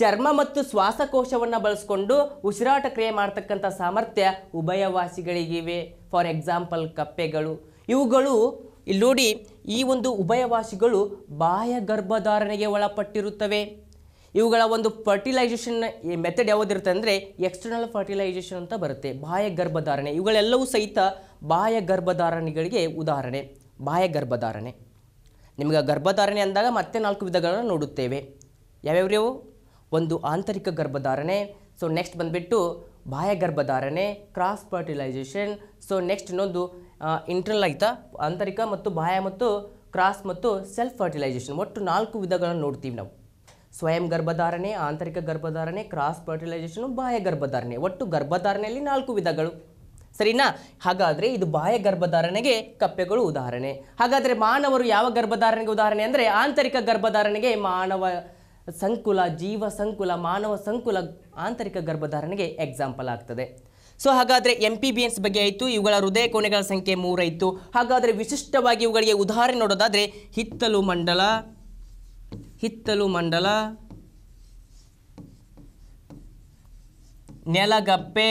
ಚರ್ಮ ಮತ್ತು ಶ್ವಾಸಕೋಶವನ್ನು ಬಳಸಿಕೊಂಡು ಉಸಿರಾಟ ಕ್ರಿಯೆ ಮಾಡ್ತಕ್ಕಂಥ ಸಾಮರ್ಥ್ಯ ಉಭಯವಾಸಿಗಳಿಗಿವೆ ಫಾರ್ ಎಕ್ಸಾಂಪಲ್ ಕಪ್ಪೆಗಳು ಇವುಗಳು ಇಲ್ಲಿ ನೋಡಿ ಈ ಒಂದು ಉಭಯವಾಸಿಗಳು ಬಾಹ್ಯ ಗರ್ಭಧಾರಣೆಗೆ ಒಳಪಟ್ಟಿರುತ್ತವೆ ಇವುಗಳ ಒಂದು ಫರ್ಟಿಲೈಸೇಷನ್ ಮೆಥಡ್ ಯಾವುದಿರುತ್ತೆ ಅಂದರೆ ಎಕ್ಸ್ಟರ್ನಲ್ ಫರ್ಟಿಲೈಸೇಷನ್ ಅಂತ ಬರುತ್ತೆ ಬಾಹ್ಯ ಗರ್ಭಧಾರಣೆ ಇವುಗಳೆಲ್ಲವೂ ಸಹಿತ ಬಾಹ್ಯ ಗರ್ಭಧಾರಣೆಗಳಿಗೆ ಉದಾಹರಣೆ ಬಾಹ್ಯ ಗರ್ಭಧಾರಣೆ ನಿಮಗೆ ಗರ್ಭಧಾರಣೆ ಅಂದಾಗ ಮತ್ತೆ ನಾಲ್ಕು ವಿಧಗಳನ್ನು ನೋಡುತ್ತೇವೆ ಯಾವ್ಯಾವ್ರಿಯವು ಒಂದು ಆಂತರಿಕ ಗರ್ಭಧಾರಣೆ ಸೊ ನೆಕ್ಸ್ಟ್ ಬಂದುಬಿಟ್ಟು ಬಾಹ್ಯ ಗರ್ಭಧಾರಣೆ ಕ್ರಾಸ್ ಫರ್ಟಿಲೈಸೇಷನ್ ಸೊ ನೆಕ್ಸ್ಟ್ ಇನ್ನೊಂದು ಇಂಟ್ರಲ್ ಆಯಿತಾ ಆಂತರಿಕ ಮತ್ತು ಬಾಹ್ಯ ಮತ್ತು ಕ್ರಾಸ್ ಮತ್ತು ಸೆಲ್ಫ್ ಫರ್ಟಿಲೈಸೇಷನ್ ಒಟ್ಟು ನಾಲ್ಕು ವಿಧಗಳನ್ನು ನೋಡ್ತೀವಿ ನಾವು ಸ್ವಯಂ ಗರ್ಭಧಾರಣೆ ಆಂತರಿಕ ಗರ್ಭಧಾರಣೆ ಕ್ರಾಸ್ ಫರ್ಟಿಲೈಸೇಷನು ಬಾಹ್ಯ ಗರ್ಭಧಾರಣೆ ಒಟ್ಟು ಗರ್ಭಧಾರಣೆಯಲ್ಲಿ ನಾಲ್ಕು ವಿಧಗಳು ಸರಿನಾ ಹಾಗಾದರೆ ಇದು ಬಾಹ್ಯ ಗರ್ಭಧಾರಣೆಗೆ ಕಪ್ಪೆಗಳು ಉದಾಹರಣೆ ಹಾಗಾದರೆ ಮಾನವರು ಯಾವ ಗರ್ಭಧಾರಣೆಗೆ ಉದಾಹರಣೆ ಅಂದರೆ ಆಂತರಿಕ ಗರ್ಭಧಾರಣೆಗೆ ಮಾನವ ಸಂಕುಲ ಜೀವ ಸಂಕುಲ ಮಾನವ ಸಂಕುಲ ಆಂತರಿಕ ಗರ್ಭಧಾರಣೆಗೆ ಎಕ್ಸಾಂಪಲ್ ಆಗ್ತದೆ ಸೊ ಹಾಗಾದರೆ ಎಂ ಪಿ ಬಿ ಎನ್ಸ್ ಬಗ್ಗೆ ಆಯಿತು ಇವುಗಳ ಹೃದಯ ಕೋಣೆಗಳ ಸಂಖ್ಯೆ ಮೂರಾಯಿತು ಹಾಗಾದರೆ ವಿಶಿಷ್ಟವಾಗಿ ಇವುಗಳಿಗೆ ಉದಾಹರಣೆ ನೋಡೋದಾದರೆ ಹಿತ್ತಲು ಮಂಡಲ ಹಿತ್ತಲು ಮಂಡಲ ನೆಲಗಪ್ಪೆ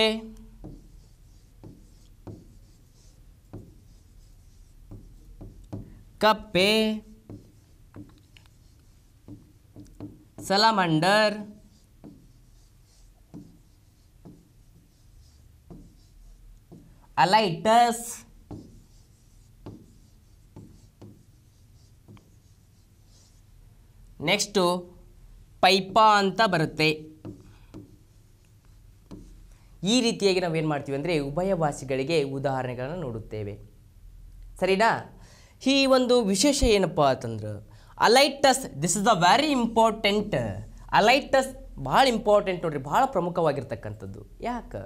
ಕಪ್ಪೆ ಸಲಾಮಂಡರ್ ಅಲೈಟಸ್ ನೆಕ್ಸ್ಟು ಪೈಪ ಅಂತ ಬರುತ್ತೆ ಈ ರೀತಿಯಾಗಿ ನಾವೇನು ಮಾಡ್ತೀವಿ ಅಂದರೆ ಉಭಯವಾಸಿಗಳಿಗೆ ಉದಾಹರಣೆಗಳನ್ನು ನೋಡುತ್ತೇವೆ ಸರಿನಾ ಈ ಒಂದು ವಿಶೇಷ ಏನಪ್ಪ ಅಂತಂದ್ರೆ ಅಲೈಟಸ್ this is a very important ಅಲೈಟಸ್ ಭಾಳ ಇಂಪಾರ್ಟೆಂಟ್ ನೋಡ್ರಿ ಭಾಳ ಪ್ರಮುಖವಾಗಿರ್ತಕ್ಕಂಥದ್ದು ಯಾಕೆ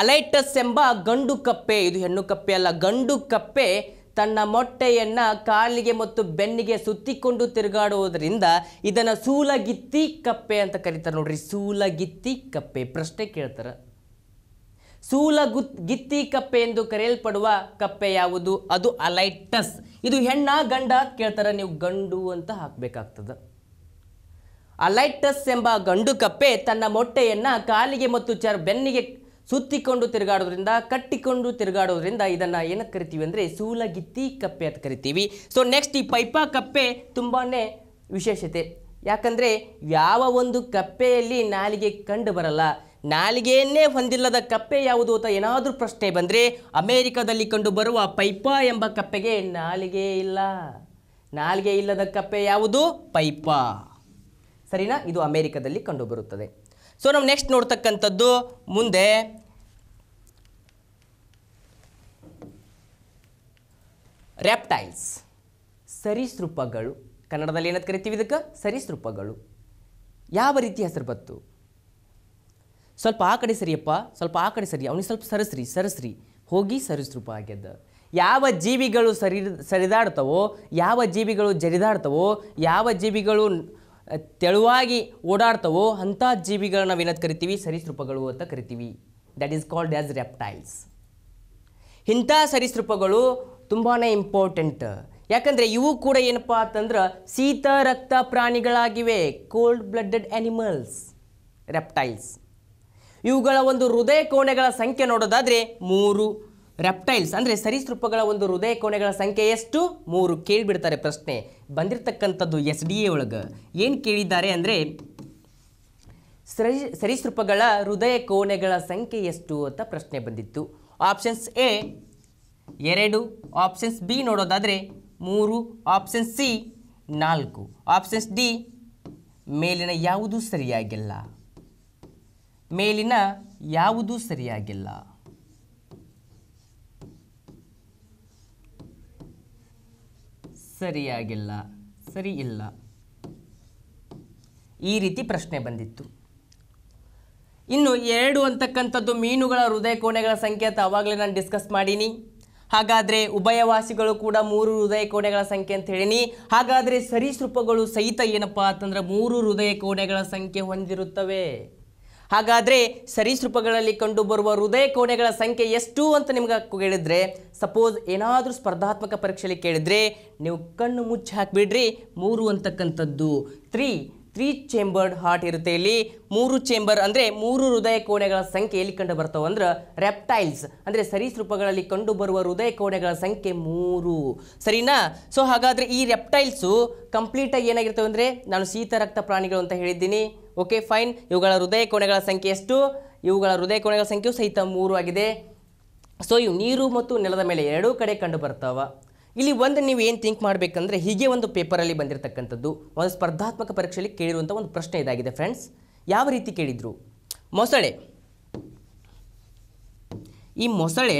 ಅಲೈಟಸ್ ಎಂಬ ಗಂಡು ಕಪ್ಪೆ ಇದು ಹೆಣ್ಣು ಕಪ್ಪೆ ಅಲ್ಲ ಗಂಡು ಕಪ್ಪೆ ತನ್ನ ಮೊಟ್ಟೆಯನ್ನು ಕಾಲಿಗೆ ಮತ್ತು ಬೆನ್ನಿಗೆ ಸುತ್ತಿಕೊಂಡು ತಿರುಗಾಡುವುದರಿಂದ ಇದನ್ನು ಸೂಲಗಿತ್ತಿ ಕಪ್ಪೆ ಅಂತ ಕರೀತಾರೆ ನೋಡ್ರಿ ಸೂಲಗಿತ್ತಿ ಕಪ್ಪೆ ಪ್ರಶ್ನೆ ಕೇಳ್ತಾರೆ ಸೂಲಗುತ್ ಗಿತ್ತಿ ಕಪ್ಪೆ ಎಂದು ಕರೆಯಲ್ಪಡುವ ಕಪ್ಪೆ ಯಾವುದು ಅದು ಅಲೈಟಸ್ ಇದು ಹೆಣ್ಣ ಗಂಡ ಕೇಳ್ತಾರೆ ನೀವು ಗಂಡು ಅಂತ ಹಾಕಬೇಕಾಗ್ತದೆ ಅಲೈಟಸ್ ಎಂಬ ಗಂಡು ಕಪ್ಪೆ ತನ್ನ ಮೊಟ್ಟೆಯನ್ನು ಕಾಲಿಗೆ ಮತ್ತು ಚರ್ ಬೆನ್ನಿಗೆ ಸುತ್ತಿಕೊಂಡು ತಿರುಗಾಡೋದ್ರಿಂದ ಕಟ್ಟಿಕೊಂಡು ತಿರುಗಾಡೋದ್ರಿಂದ ಇದನ್ನು ಏನಕ್ಕೆ ಕರಿತೀವಿ ಅಂದರೆ ಸೂಲಗಿತ್ತಿ ಕಪ್ಪೆ ಅಂತ ಕರಿತೀವಿ ಸೊ ನೆಕ್ಸ್ಟ್ ಈ ಪೈಪ ಕಪ್ಪೆ ತುಂಬಾ ವಿಶೇಷತೆ ಯಾಕಂದರೆ ಯಾವ ಒಂದು ಕಪ್ಪೆಯಲ್ಲಿ ನಾಲಿಗೆ ಕಂಡು ಬರಲ್ಲ ನಾಲಿಗೆಯನ್ನೇ ಹೊಂದಿಲ್ಲದ ಕಪ್ಪೆ ಯಾವುದು ಅಂತ ಏನಾದರೂ ಪ್ರಶ್ನೆ ಬಂದರೆ ಅಮೇರಿಕದಲ್ಲಿ ಕಂಡುಬರುವ ಪೈಪಾ ಎಂಬ ಕಪ್ಪೆಗೆ ನಾಲಿಗೆ ಇಲ್ಲ ನಾಲಿಗೆ ಇಲ್ಲದ ಕಪ್ಪೆ ಯಾವುದು ಪೈಪಾ ಸರಿನಾ ಇದು ಅಮೇರಿಕದಲ್ಲಿ ಕಂಡುಬರುತ್ತದೆ ಸೊ ನಾವು ನೆಕ್ಸ್ಟ್ ನೋಡ್ತಕ್ಕಂಥದ್ದು ಮುಂದೆ ರೆಪ್ಟೈಲ್ಸ್ ಸರಿಸೃಪಗಳು ಕನ್ನಡದಲ್ಲಿ ಏನಂತ ಕರಿತೀವಿ ಇದಕ್ಕೆ ಸರಿಸೃಪಗಳು ಯಾವ ರೀತಿ ಹೆಸರು ಬತ್ತು ಸ್ವಲ್ಪ ಆ ಕಡೆ ಸರಿಯಪ್ಪ ಸ್ವಲ್ಪ ಆ ಕಡೆ ಸರಿ ಅವನಿಗೆ ಸ್ವಲ್ಪ ಸರಸ್ರಿ ಸರಸ್ರಿ ಹೋಗಿ ರೂಪ ಆಗ್ಯದ ಯಾವ ಜೀವಿಗಳು ಸರಿ ಸರಿದಾಡ್ತವೋ ಯಾವ ಜೀವಿಗಳು ಜರಿದಾಡ್ತವೋ ಯಾವ ಜೀವಿಗಳು ತೆಳುವಾಗಿ ಓಡಾಡ್ತವೋ ಅಂಥ ಜೀವಿಗಳನ್ನ ನಾವೇನಂತ ಕರಿತೀವಿ ಸರಿಸೃಪಗಳು ಅಂತ ಕರಿತೀವಿ that is called as reptiles ಇಂಥ ಸರೀಸೃಪಗಳು ತುಂಬಾ ಇಂಪಾರ್ಟೆಂಟ್ ಯಾಕಂದರೆ ಇವು ಕೂಡ ಏನಪ್ಪ ಅಂತಂದ್ರೆ ಶೀತ ರಕ್ತ ಪ್ರಾಣಿಗಳಾಗಿವೆ ಕೋಲ್ಡ್ ಬ್ಲಡ್ಡೆಡ್ ಆ್ಯನಿಮಲ್ಸ್ ರೆಪ್ಟೈಲ್ಸ್ ಇವುಗಳ ಒಂದು ಹೃದಯ ಕೋಣೆಗಳ ಸಂಖ್ಯೆ ನೋಡೋದಾದರೆ ಮೂರು ರೆಪ್ಟೈಲ್ಸ್ ಅಂದರೆ ಸರೀಸೃಪಗಳ ಒಂದು ಹೃದಯ ಕೋಣೆಗಳ ಸಂಖ್ಯೆ ಎಷ್ಟು ಮೂರು ಕೇಳಿಬಿಡ್ತಾರೆ ಪ್ರಶ್ನೆ ಬಂದಿರತಕ್ಕಂಥದ್ದು ಎಸ್ ಡಿ ಎ ಒಳಗೆ ಏನು ಕೇಳಿದ್ದಾರೆ ಅಂದರೆ ಸರಿ ಸರೀಸೃಪಗಳ ಹೃದಯ ಕೋಣೆಗಳ ಸಂಖ್ಯೆ ಎಷ್ಟು ಅಂತ ಪ್ರಶ್ನೆ ಬಂದಿತ್ತು ಆಪ್ಷನ್ಸ್ ಎ ಎರಡು ಆಪ್ಷನ್ಸ್ ಬಿ ನೋಡೋದಾದರೆ ಮೂರು ಆಪ್ಷನ್ಸ್ ಸಿ ನಾಲ್ಕು ಆಪ್ಷನ್ಸ್ ಡಿ ಮೇಲಿನ ಯಾವುದೂ ಸರಿಯಾಗಿಲ್ಲ ಮೇಲಿನ ಯಾವುದೂ ಸರಿಯಾಗಿಲ್ಲ ಸರಿಯಾಗಿಲ್ಲ ಸರಿ ಇಲ್ಲ ಈ ರೀತಿ ಪ್ರಶ್ನೆ ಬಂದಿತ್ತು ಇನ್ನು ಎರಡು ಅಂತಕ್ಕಂಥದ್ದು ಮೀನುಗಳ ಹೃದಯ ಕೋಣೆಗಳ ಸಂಖ್ಯೆ ಅಂತ ಆವಾಗಲೇ ನಾನು ಡಿಸ್ಕಸ್ ಮಾಡೀನಿ ಹಾಗಾದರೆ ಉಭಯವಾಸಿಗಳು ಕೂಡ ಮೂರು ಹೃದಯ ಕೋಣೆಗಳ ಸಂಖ್ಯೆ ಅಂತ ಹೇಳಿನಿ ಹಾಗಾದರೆ ಸರೀಸೃಪಗಳು ಸಹಿತ ಏನಪ್ಪಾ ಅಂತಂದ್ರೆ ಮೂರು ಹೃದಯ ಕೋಣೆಗಳ ಸಂಖ್ಯೆ ಹೊಂದಿರುತ್ತವೆ ಹಾಗಾದರೆ ಸರೀಸೃಪಗಳಲ್ಲಿ ಕಂಡುಬರುವ ಹೃದಯ ಕೋಣೆಗಳ ಸಂಖ್ಯೆ ಎಷ್ಟು ಅಂತ ನಿಮ್ಗೆ ಕೇಳಿದರೆ ಸಪೋಸ್ ಏನಾದರೂ ಸ್ಪರ್ಧಾತ್ಮಕ ಪರೀಕ್ಷೆಯಲ್ಲಿ ಕೇಳಿದರೆ ನೀವು ಕಣ್ಣು ಮುಚ್ಚಿ ಹಾಕಿಬಿಡ್ರಿ ಮೂರು ಅಂತಕ್ಕಂಥದ್ದು ತ್ರೀ ತ್ರೀ ಚೇಂಬರ್ಡ್ ಹಾರ್ಟ್ ಇರುತ್ತೆ ಇಲ್ಲಿ ಮೂರು ಚೇಂಬರ್ ಅಂದರೆ ಮೂರು ಹೃದಯ ಕೋಣೆಗಳ ಸಂಖ್ಯೆ ಎಲ್ಲಿ ಕಂಡು ಬರ್ತಾವೆ ಅಂದ್ರೆ ರೆಪ್ಟೈಲ್ಸ್ ಅಂದರೆ ಸರೀಸೃಪಗಳಲ್ಲಿ ಕಂಡುಬರುವ ಹೃದಯ ಕೋಣೆಗಳ ಸಂಖ್ಯೆ ಮೂರು ಸರಿನಾ ಸೊ ಹಾಗಾದರೆ ಈ ರೆಪ್ಟೈಲ್ಸು ಕಂಪ್ಲೀಟಾಗಿ ಏನಾಗಿರ್ತವೆ ಅಂದರೆ ನಾನು ಶೀತ ರಕ್ತ ಪ್ರಾಣಿಗಳು ಅಂತ ಹೇಳಿದ್ದೀನಿ ಓಕೆ ಫೈನ್ ಇವುಗಳ ಹೃದಯ ಕೋಣೆಗಳ ಸಂಖ್ಯೆ ಎಷ್ಟು ಇವುಗಳ ಹೃದಯ ಕೋಣೆಗಳ ಸಂಖ್ಯೆಯು ಸಹಿತ ಮೂರು ಆಗಿದೆ ಸೊ ಇವು ನೀರು ಮತ್ತು ನೆಲದ ಮೇಲೆ ಎರಡೂ ಕಡೆ ಕಂಡು ಬರ್ತಾವ ಇಲ್ಲಿ ಒಂದು ನೀವು ಏನು ಥಿಂಕ್ ಮಾಡಬೇಕಂದ್ರೆ ಹೀಗೆ ಒಂದು ಪೇಪರಲ್ಲಿ ಬಂದಿರತಕ್ಕಂಥದ್ದು ಒಂದು ಸ್ಪರ್ಧಾತ್ಮಕ ಪರೀಕ್ಷೆಯಲ್ಲಿ ಕೇಳಿರುವಂಥ ಒಂದು ಪ್ರಶ್ನೆ ಇದಾಗಿದೆ ಫ್ರೆಂಡ್ಸ್ ಯಾವ ರೀತಿ ಕೇಳಿದರು ಮೊಸಳೆ ಈ ಮೊಸಳೆ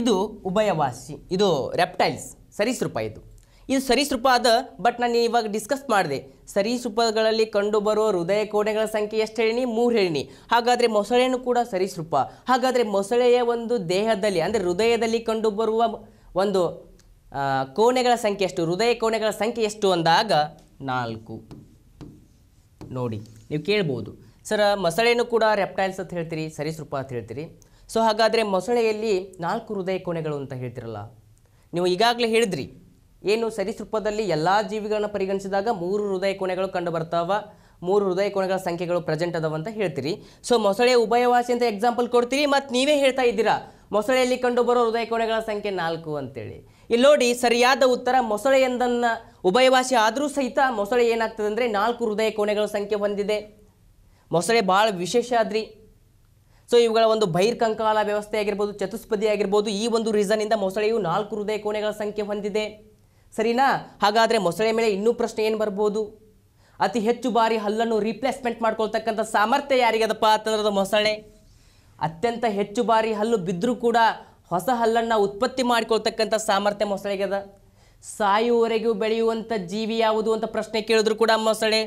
ಇದು ಉಭಯವಾಸಿ ಇದು ರೆಪ್ಟೈಲ್ಸ್ ಸರೀಸೃಪ ಇದು ಇದು ಅದ ಬಟ್ ನಾನು ಇವಾಗ ಡಿಸ್ಕಸ್ ಮಾಡಿದೆ ಸರಿಸೃಪಗಳಲ್ಲಿ ಕಂಡುಬರುವ ಹೃದಯ ಕೋಣೆಗಳ ಸಂಖ್ಯೆ ಎಷ್ಟು ಹೇಳಿನಿ ಮೂರು ಹೇಳಿನಿ ಹಾಗಾದರೆ ಮೊಸಳೆಯನ್ನು ಕೂಡ ಸರಿಸೃಪ ಹಾಗಾದರೆ ಮೊಸಳೆಯ ಒಂದು ದೇಹದಲ್ಲಿ ಅಂದರೆ ಹೃದಯದಲ್ಲಿ ಕಂಡುಬರುವ ಒಂದು ಕೋಣೆಗಳ ಸಂಖ್ಯೆ ಎಷ್ಟು ಹೃದಯ ಕೋಣೆಗಳ ಸಂಖ್ಯೆ ಎಷ್ಟು ಅಂದಾಗ ನಾಲ್ಕು ನೋಡಿ ನೀವು ಕೇಳ್ಬೋದು ಸರ್ ಮೊಸಳೆಯನ್ನು ಕೂಡ ರೆಪ್ಟೈಲ್ಸ್ ಅಂತ ಹೇಳ್ತೀರಿ ಸರಿಸೃಪ ಅಂತ ಹೇಳ್ತೀರಿ ಸೊ ಹಾಗಾದರೆ ಮೊಸಳೆಯಲ್ಲಿ ನಾಲ್ಕು ಹೃದಯ ಕೋಣೆಗಳು ಅಂತ ಹೇಳ್ತಿರಲ್ಲ ನೀವು ಈಗಾಗಲೇ ಹೇಳಿದ್ರಿ ಏನು ಸರಿಸೃಪದಲ್ಲಿ ಎಲ್ಲ ಜೀವಿಗಳನ್ನ ಪರಿಗಣಿಸಿದಾಗ ಮೂರು ಹೃದಯ ಕೋಣೆಗಳು ಕಂಡು ಬರ್ತಾವ ಮೂರು ಹೃದಯ ಕೋಣೆಗಳ ಸಂಖ್ಯೆಗಳು ಪ್ರೆಸೆಂಟ್ ಅದಾವ ಅಂತ ಹೇಳ್ತೀರಿ ಸೊ ಮೊಸಳೆ ಉಭಯವಾಸಿ ಅಂತ ಎಕ್ಸಾಂಪಲ್ ಕೊಡ್ತೀರಿ ಮತ್ತು ನೀವೇ ಹೇಳ್ತಾ ಇದ್ದೀರಾ ಮೊಸಳೆಯಲ್ಲಿ ಬರೋ ಹೃದಯ ಕೋಣೆಗಳ ಸಂಖ್ಯೆ ನಾಲ್ಕು ಅಂತೇಳಿ ಇಲ್ಲಿ ನೋಡಿ ಸರಿಯಾದ ಉತ್ತರ ಮೊಸಳೆ ಎಂದನ್ನು ಉಭಯವಾಸಿ ಆದರೂ ಸಹಿತ ಮೊಸಳೆ ಏನಾಗ್ತದೆ ಅಂದರೆ ನಾಲ್ಕು ಹೃದಯ ಕೋಣೆಗಳ ಸಂಖ್ಯೆ ಹೊಂದಿದೆ ಮೊಸಳೆ ಭಾಳ ವಿಶೇಷ ಆದ್ರಿ ಸೊ ಇವುಗಳ ಒಂದು ಬೈರ್ಕಂಕಾಲ ವ್ಯವಸ್ಥೆ ಆಗಿರ್ಬೋದು ಚತುಷ್ಪದಿ ಆಗಿರ್ಬೋದು ಈ ಒಂದು ಇಂದ ಮೊಸಳೆಯು ನಾಲ್ಕು ಹೃದಯ ಕೋಣೆಗಳ ಸಂಖ್ಯೆ ಹೊಂದಿದೆ ಸರಿನಾ ಹಾಗಾದರೆ ಮೊಸಳೆ ಮೇಲೆ ಇನ್ನೂ ಪ್ರಶ್ನೆ ಏನು ಬರ್ಬೋದು ಅತಿ ಹೆಚ್ಚು ಬಾರಿ ಹಲ್ಲನ್ನು ರೀಪ್ಲೇಸ್ಮೆಂಟ್ ಮಾಡ್ಕೊಳ್ತಕ್ಕಂಥ ಸಾಮರ್ಥ್ಯ ಯಾರಿಗದಪ್ಪ ಅಂತಂದ್ರೆ ಮೊಸಳೆ ಅತ್ಯಂತ ಹೆಚ್ಚು ಬಾರಿ ಹಲ್ಲು ಬಿದ್ದರೂ ಕೂಡ ಹೊಸ ಹಲ್ಲನ್ನು ಉತ್ಪತ್ತಿ ಮಾಡಿಕೊಳ್ತಕ್ಕಂಥ ಸಾಮರ್ಥ್ಯ ಮೊಸಳೆಗದ ಸಾಯುವವರೆಗೂ ಬೆಳೆಯುವಂಥ ಜೀವಿ ಯಾವುದು ಅಂತ ಪ್ರಶ್ನೆ ಕೇಳಿದ್ರು ಕೂಡ ಮೊಸಳೆ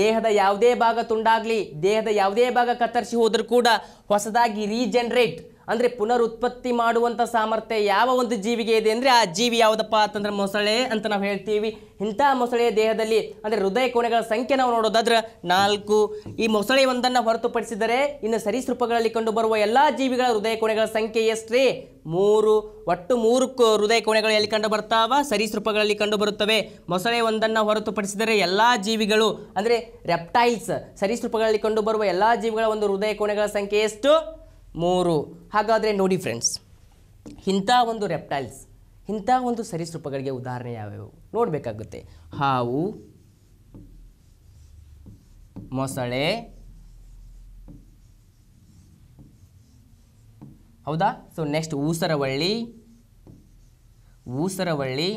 ದೇಹದ ಯಾವುದೇ ಭಾಗ ತುಂಡಾಗಲಿ ದೇಹದ ಯಾವುದೇ ಭಾಗ ಕತ್ತರಿಸಿ ಹೋದರೂ ಕೂಡ ಹೊಸದಾಗಿ ರೀಜನ್ರೇಟ್ ಅಂದರೆ ಪುನರುತ್ಪತ್ತಿ ಮಾಡುವಂಥ ಸಾಮರ್ಥ್ಯ ಯಾವ ಒಂದು ಜೀವಿಗೆ ಇದೆ ಅಂದರೆ ಆ ಜೀವಿ ಯಾವುದಪ್ಪ ಅಂತಂದ್ರೆ ಮೊಸಳೆ ಅಂತ ನಾವು ಹೇಳ್ತೀವಿ ಇಂಥ ಮೊಸಳೆಯ ದೇಹದಲ್ಲಿ ಅಂದರೆ ಹೃದಯ ಕೋಣೆಗಳ ಸಂಖ್ಯೆ ನಾವು ನೋಡೋದಾದ್ರೆ ನಾಲ್ಕು ಈ ಮೊಸಳೆ ಒಂದನ್ನು ಹೊರತುಪಡಿಸಿದರೆ ಇನ್ನು ಸರೀಸೃಪಗಳಲ್ಲಿ ಕಂಡುಬರುವ ಎಲ್ಲ ಜೀವಿಗಳ ಹೃದಯ ಕೋಣೆಗಳ ಸಂಖ್ಯೆ ಎಷ್ಟೇ ಮೂರು ಒಟ್ಟು ಮೂರು ಹೃದಯ ಕೋಣೆಗಳಲ್ಲಿ ಕಂಡು ಬರ್ತಾವ ಸರೀಸೃಪಗಳಲ್ಲಿ ಕಂಡುಬರುತ್ತವೆ ಮೊಸಳೆ ಒಂದನ್ನು ಹೊರತುಪಡಿಸಿದರೆ ಎಲ್ಲ ಜೀವಿಗಳು ಅಂದರೆ ರೆಪ್ಟೈಲ್ಸ್ ಸರೀಸೃಪಗಳಲ್ಲಿ ಕಂಡುಬರುವ ಎಲ್ಲ ಜೀವಿಗಳ ಒಂದು ಹೃದಯ ಕೋಣೆಗಳ ಸಂಖ್ಯೆ ಎಷ್ಟು ಮೂರು ಹಾಗಾದರೆ ನೋಡಿ ಫ್ರೆಂಡ್ಸ್ ಇಂಥ ಒಂದು ರೆಪ್ಟೈಲ್ಸ್ ಇಂಥ ಒಂದು ಸರೀಸೃಪಗಳಿಗೆ ಉದಾಹರಣೆ ಯಾವ್ಯಾವು ನೋಡಬೇಕಾಗುತ್ತೆ ಹಾವು ಮೊಸಳೆ ಹೌದಾ ಸೊ ನೆಕ್ಸ್ಟ್ ಊಸರವಳ್ಳಿ ಊಸರವಳ್ಳಿ